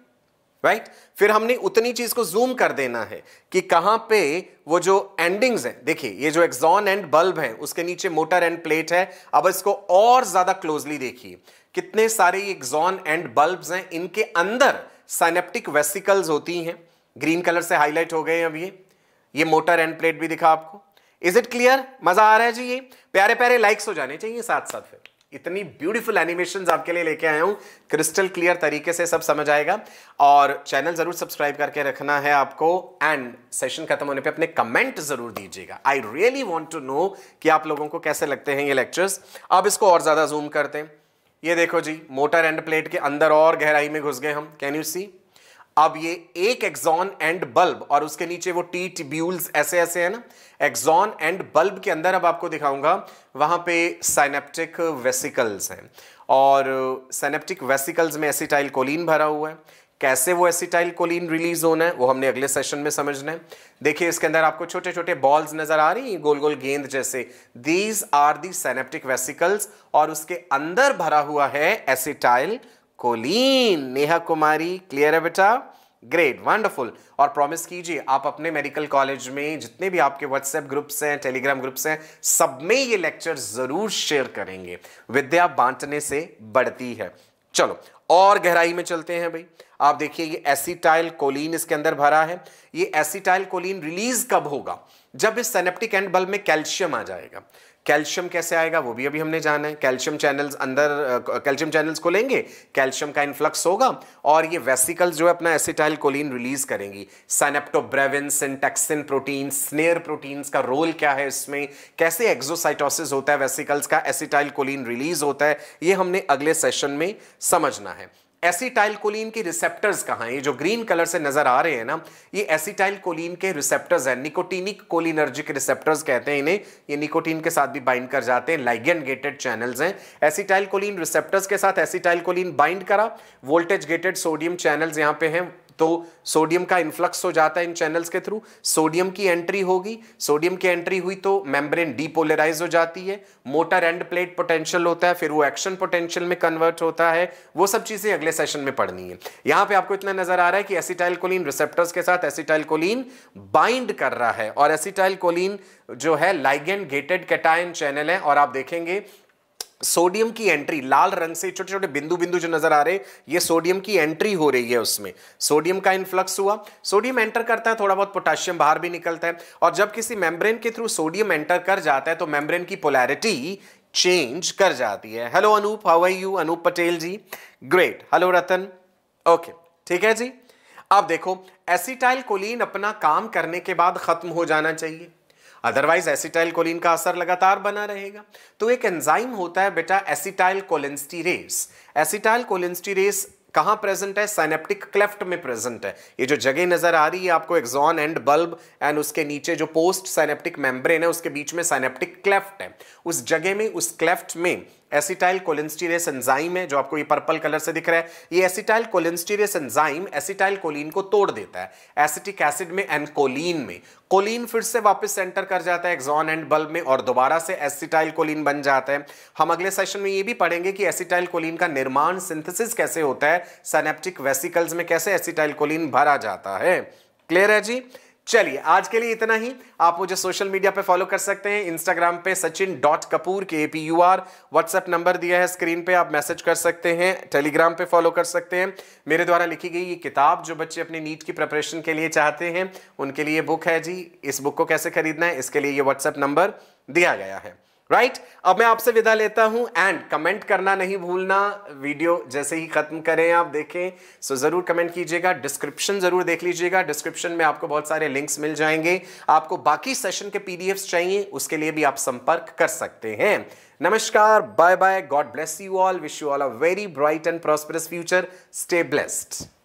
Speaker 1: राइट right? फिर हमने उतनी चीज को जूम कर देना है कि कहां पे वो जो एंडिंग्स हैं देखिए ये जो एक्सॉन एंड बल्ब है उसके नीचे मोटर एंड प्लेट है अब इसको और ज्यादा क्लोजली देखिए कितने सारे एग्जॉन एंड बल्ब्स हैं इनके अंदर साइनेप्टिक वेसिकल्स होती हैं ग्रीन कलर से हाईलाइट हो गए अभी ये मोटर एंड प्लेट भी दिखा आपको इज इट क्लियर मजा आ रहा है जी ये प्यारे प्यारे लाइक्स हो जाने चाहिए साथ साथ फिर इतनी ब्यूटीफुल एनिमेशन आपके लिए लेके आया हूं क्रिस्टल क्लियर तरीके से सब समझ आएगा और चैनल जरूर सब्सक्राइब करके रखना है आपको एंड सेशन खत्म होने पे अपने कमेंट जरूर दीजिएगा I really want to know कि आप लोगों को कैसे लगते हैं ये लेक्चर्स अब इसको और ज़्यादा जूम करते हैं ये देखो जी मोटर एंड प्लेट के अंदर और गहराई में घुस गए हम कैन यू सी अब ये एक एक्सॉन एंड बल्ब और उसके नीचे वो टी टिब्यूल्स ऐसे ऐसे हैं ना एक्सॉन एंड बल्ब के अंदर अब आपको दिखाऊंगा वहां पे साइनेप्टिक वेसिकल्स हैं और साइनेप्टिक वेसिकल्स में एसिटाइल कोलिन भरा हुआ है कैसे वो एसिटाइल कोलिन रिलीज होना है वो हमने अगले सेशन में समझना है देखिए इसके अंदर आपको छोटे छोटे बॉल्स नजर आ रही हैं गोल गोल गेंद जैसे these are the synaptic vesicles और उसके अंदर भरा हुआ है acetylcholine Neha Kumari clear है बेटा ग्रेट वंडरफुल और प्रॉमिस कीजिए आप अपने मेडिकल कॉलेज में जितने भी आपके व्हाट्सएप ग्रुप्स हैं टेलीग्राम ग्रुप्स हैं सब में ये लेक्चर जरूर शेयर करेंगे विद्या बांटने से बढ़ती है चलो और गहराई में चलते हैं भाई आप देखिए ये एसिटाइल कोलिन इसके अंदर भरा है ये एसिटाइल कोलिन रिलीज कब होगा जब इस सेनेप्टिक एंड बल्ब में कैल्शियम आ जाएगा कैल्शियम कैसे आएगा वो भी अभी हमने जाना है कैल्शियम चैनल्स अंदर कैल्शियम चैनल्स को लेंगे कैल्शियम का इन्फ्लक्स होगा और ये वेसिकल्स जो है अपना एसिटाइल कोलिन रिलीज करेंगी synaptobrevin syntaxin protein SNARE proteins का रोल क्या है इसमें कैसे एक्जोसाइटोसिस होता है वेसिकल्स का एसिटाइल कोलिन रिलीज होता है ये हमने अगले सेशन में समझना है एसिटाइल के रिसेप्टर्स कहाँ हैं ये जो ग्रीन कलर से नजर आ रहे हैं ना ये एसिटाइल कोलिन के रिसेप्टर्स हैं निकोटीनिक कोलिनर्जिक रिसेप्टर्स कहते हैं इन्हें ये निकोटीन के साथ भी बाइंड कर जाते हैं लाइगेंड गेटेड चैनल्स हैं एसिटाइल रिसेप्टर्स के साथ एसिटाइल बाइंड करा वोल्टेज गेटेड सोडियम चैनल्स यहाँ पे हैं तो सोडियम का इन्फ्लक्स हो जाता है इन चैनल्स के थ्रू सोडियम की एंट्री होगी सोडियम की एंट्री हुई तो मेम्ब्रेन डीपोलराइज हो जाती है मोटर एंड प्लेट पोटेंशियल होता है फिर वो एक्शन पोटेंशियल में कन्वर्ट होता है वो सब चीजें अगले सेशन में पढ़नी है यहां पे आपको इतना नजर आ रहा है कि एसिटाइल कोलिन रिसेप्टर्स के साथ एसिटाइल कोलिन बाइंड कर रहा है और एसिटाइल कोलिन जो है लाइगेंड गेटेड कैटाइन चैनल है और आप देखेंगे सोडियम की एंट्री लाल रंग से छोटे छोटे बिंदु बिंदु जो नजर आ रहे ये सोडियम की एंट्री हो रही है उसमें सोडियम का इन्फ्लक्स हुआ सोडियम एंटर करता है थोड़ा बहुत पोटेशियम बाहर भी निकलता है और जब किसी मेम्ब्रेन के थ्रू सोडियम एंटर कर जाता है तो मेम्ब्रेन की पोलैरिटी चेंज कर जाती है hello Anoop how are you Anoop Patel ji great hello Ratan okay ठीक है जी अब देखो एसिटाइल कोलिन अपना काम करने के बाद खत्म हो जाना चाहिए अदरवाइज एसिटाइल कोलिन का असर लगातार बना रहेगा तो एक एंजाइम होता है बेटा एसिटाइल कोलेंस्टीरेस एसिटाइल कोलेंस्टीरेस कहाँ प्रेजेंट है साइनेप्टिक क्लेफ्ट में प्रेजेंट है ये जो जगह नजर आ रही है आपको एक्सॉन एंड बल्ब एंड उसके नीचे जो पोस्ट साइनेप्टिक मेम्ब्रेन है उसके बीच में साइनेप्टिक क्लेफ्ट है उस जगह में उस क्लेफ्ट में एसिटाइल कोलिनस्टीरेस एंजाइम है जो आपको ये पर्पल कलर से दिख रहा है ये acetylcholinesterase enzyme acetylcholine को तोड़ देता है एसिटिक एसिड में एंड कोलिन में कोलिन फिर से वापस सेंटर कर जाता है एक्सॉन एंड बल्ब में और दोबारा से एसिटाइल कोलिन बन जाता है हम अगले सेशन में ये भी पढ़ेंगे कि एसिटाइल कोलिन का निर्माण सिंथेसिस कैसे होता है सेनेप्टिक वेसिकल्स में कैसे एसिटाइल कोलिन भरा जाता है क्लियर है जी चलिए आज के लिए इतना ही आप मुझे सोशल मीडिया पे फॉलो कर सकते हैं इंस्टाग्राम पे सचिन डॉट कपूर के P U R WhatsApp number दिया है स्क्रीन पे आप मैसेज कर सकते हैं टेलीग्राम पे फॉलो कर सकते हैं मेरे द्वारा लिखी गई ये किताब जो बच्चे अपने नीट की प्रिपरेशन के लिए चाहते हैं उनके लिए बुक है जी इस बुक को कैसे खरीदना है इसके लिए ये व्हाट्सएप नंबर दिया गया है राइट right? अब मैं आपसे विदा लेता हूं एंड कमेंट करना नहीं भूलना वीडियो जैसे ही खत्म करें आप देखें सो so, जरूर कमेंट कीजिएगा डिस्क्रिप्शन जरूर देख लीजिएगा डिस्क्रिप्शन में आपको बहुत सारे लिंक्स मिल जाएंगे आपको बाकी सेशन के पीडीएफ्स चाहिए उसके लिए भी आप संपर्क कर सकते हैं नमस्कार bye bye God bless you all wish you all a very bright and prosperous future stay blessed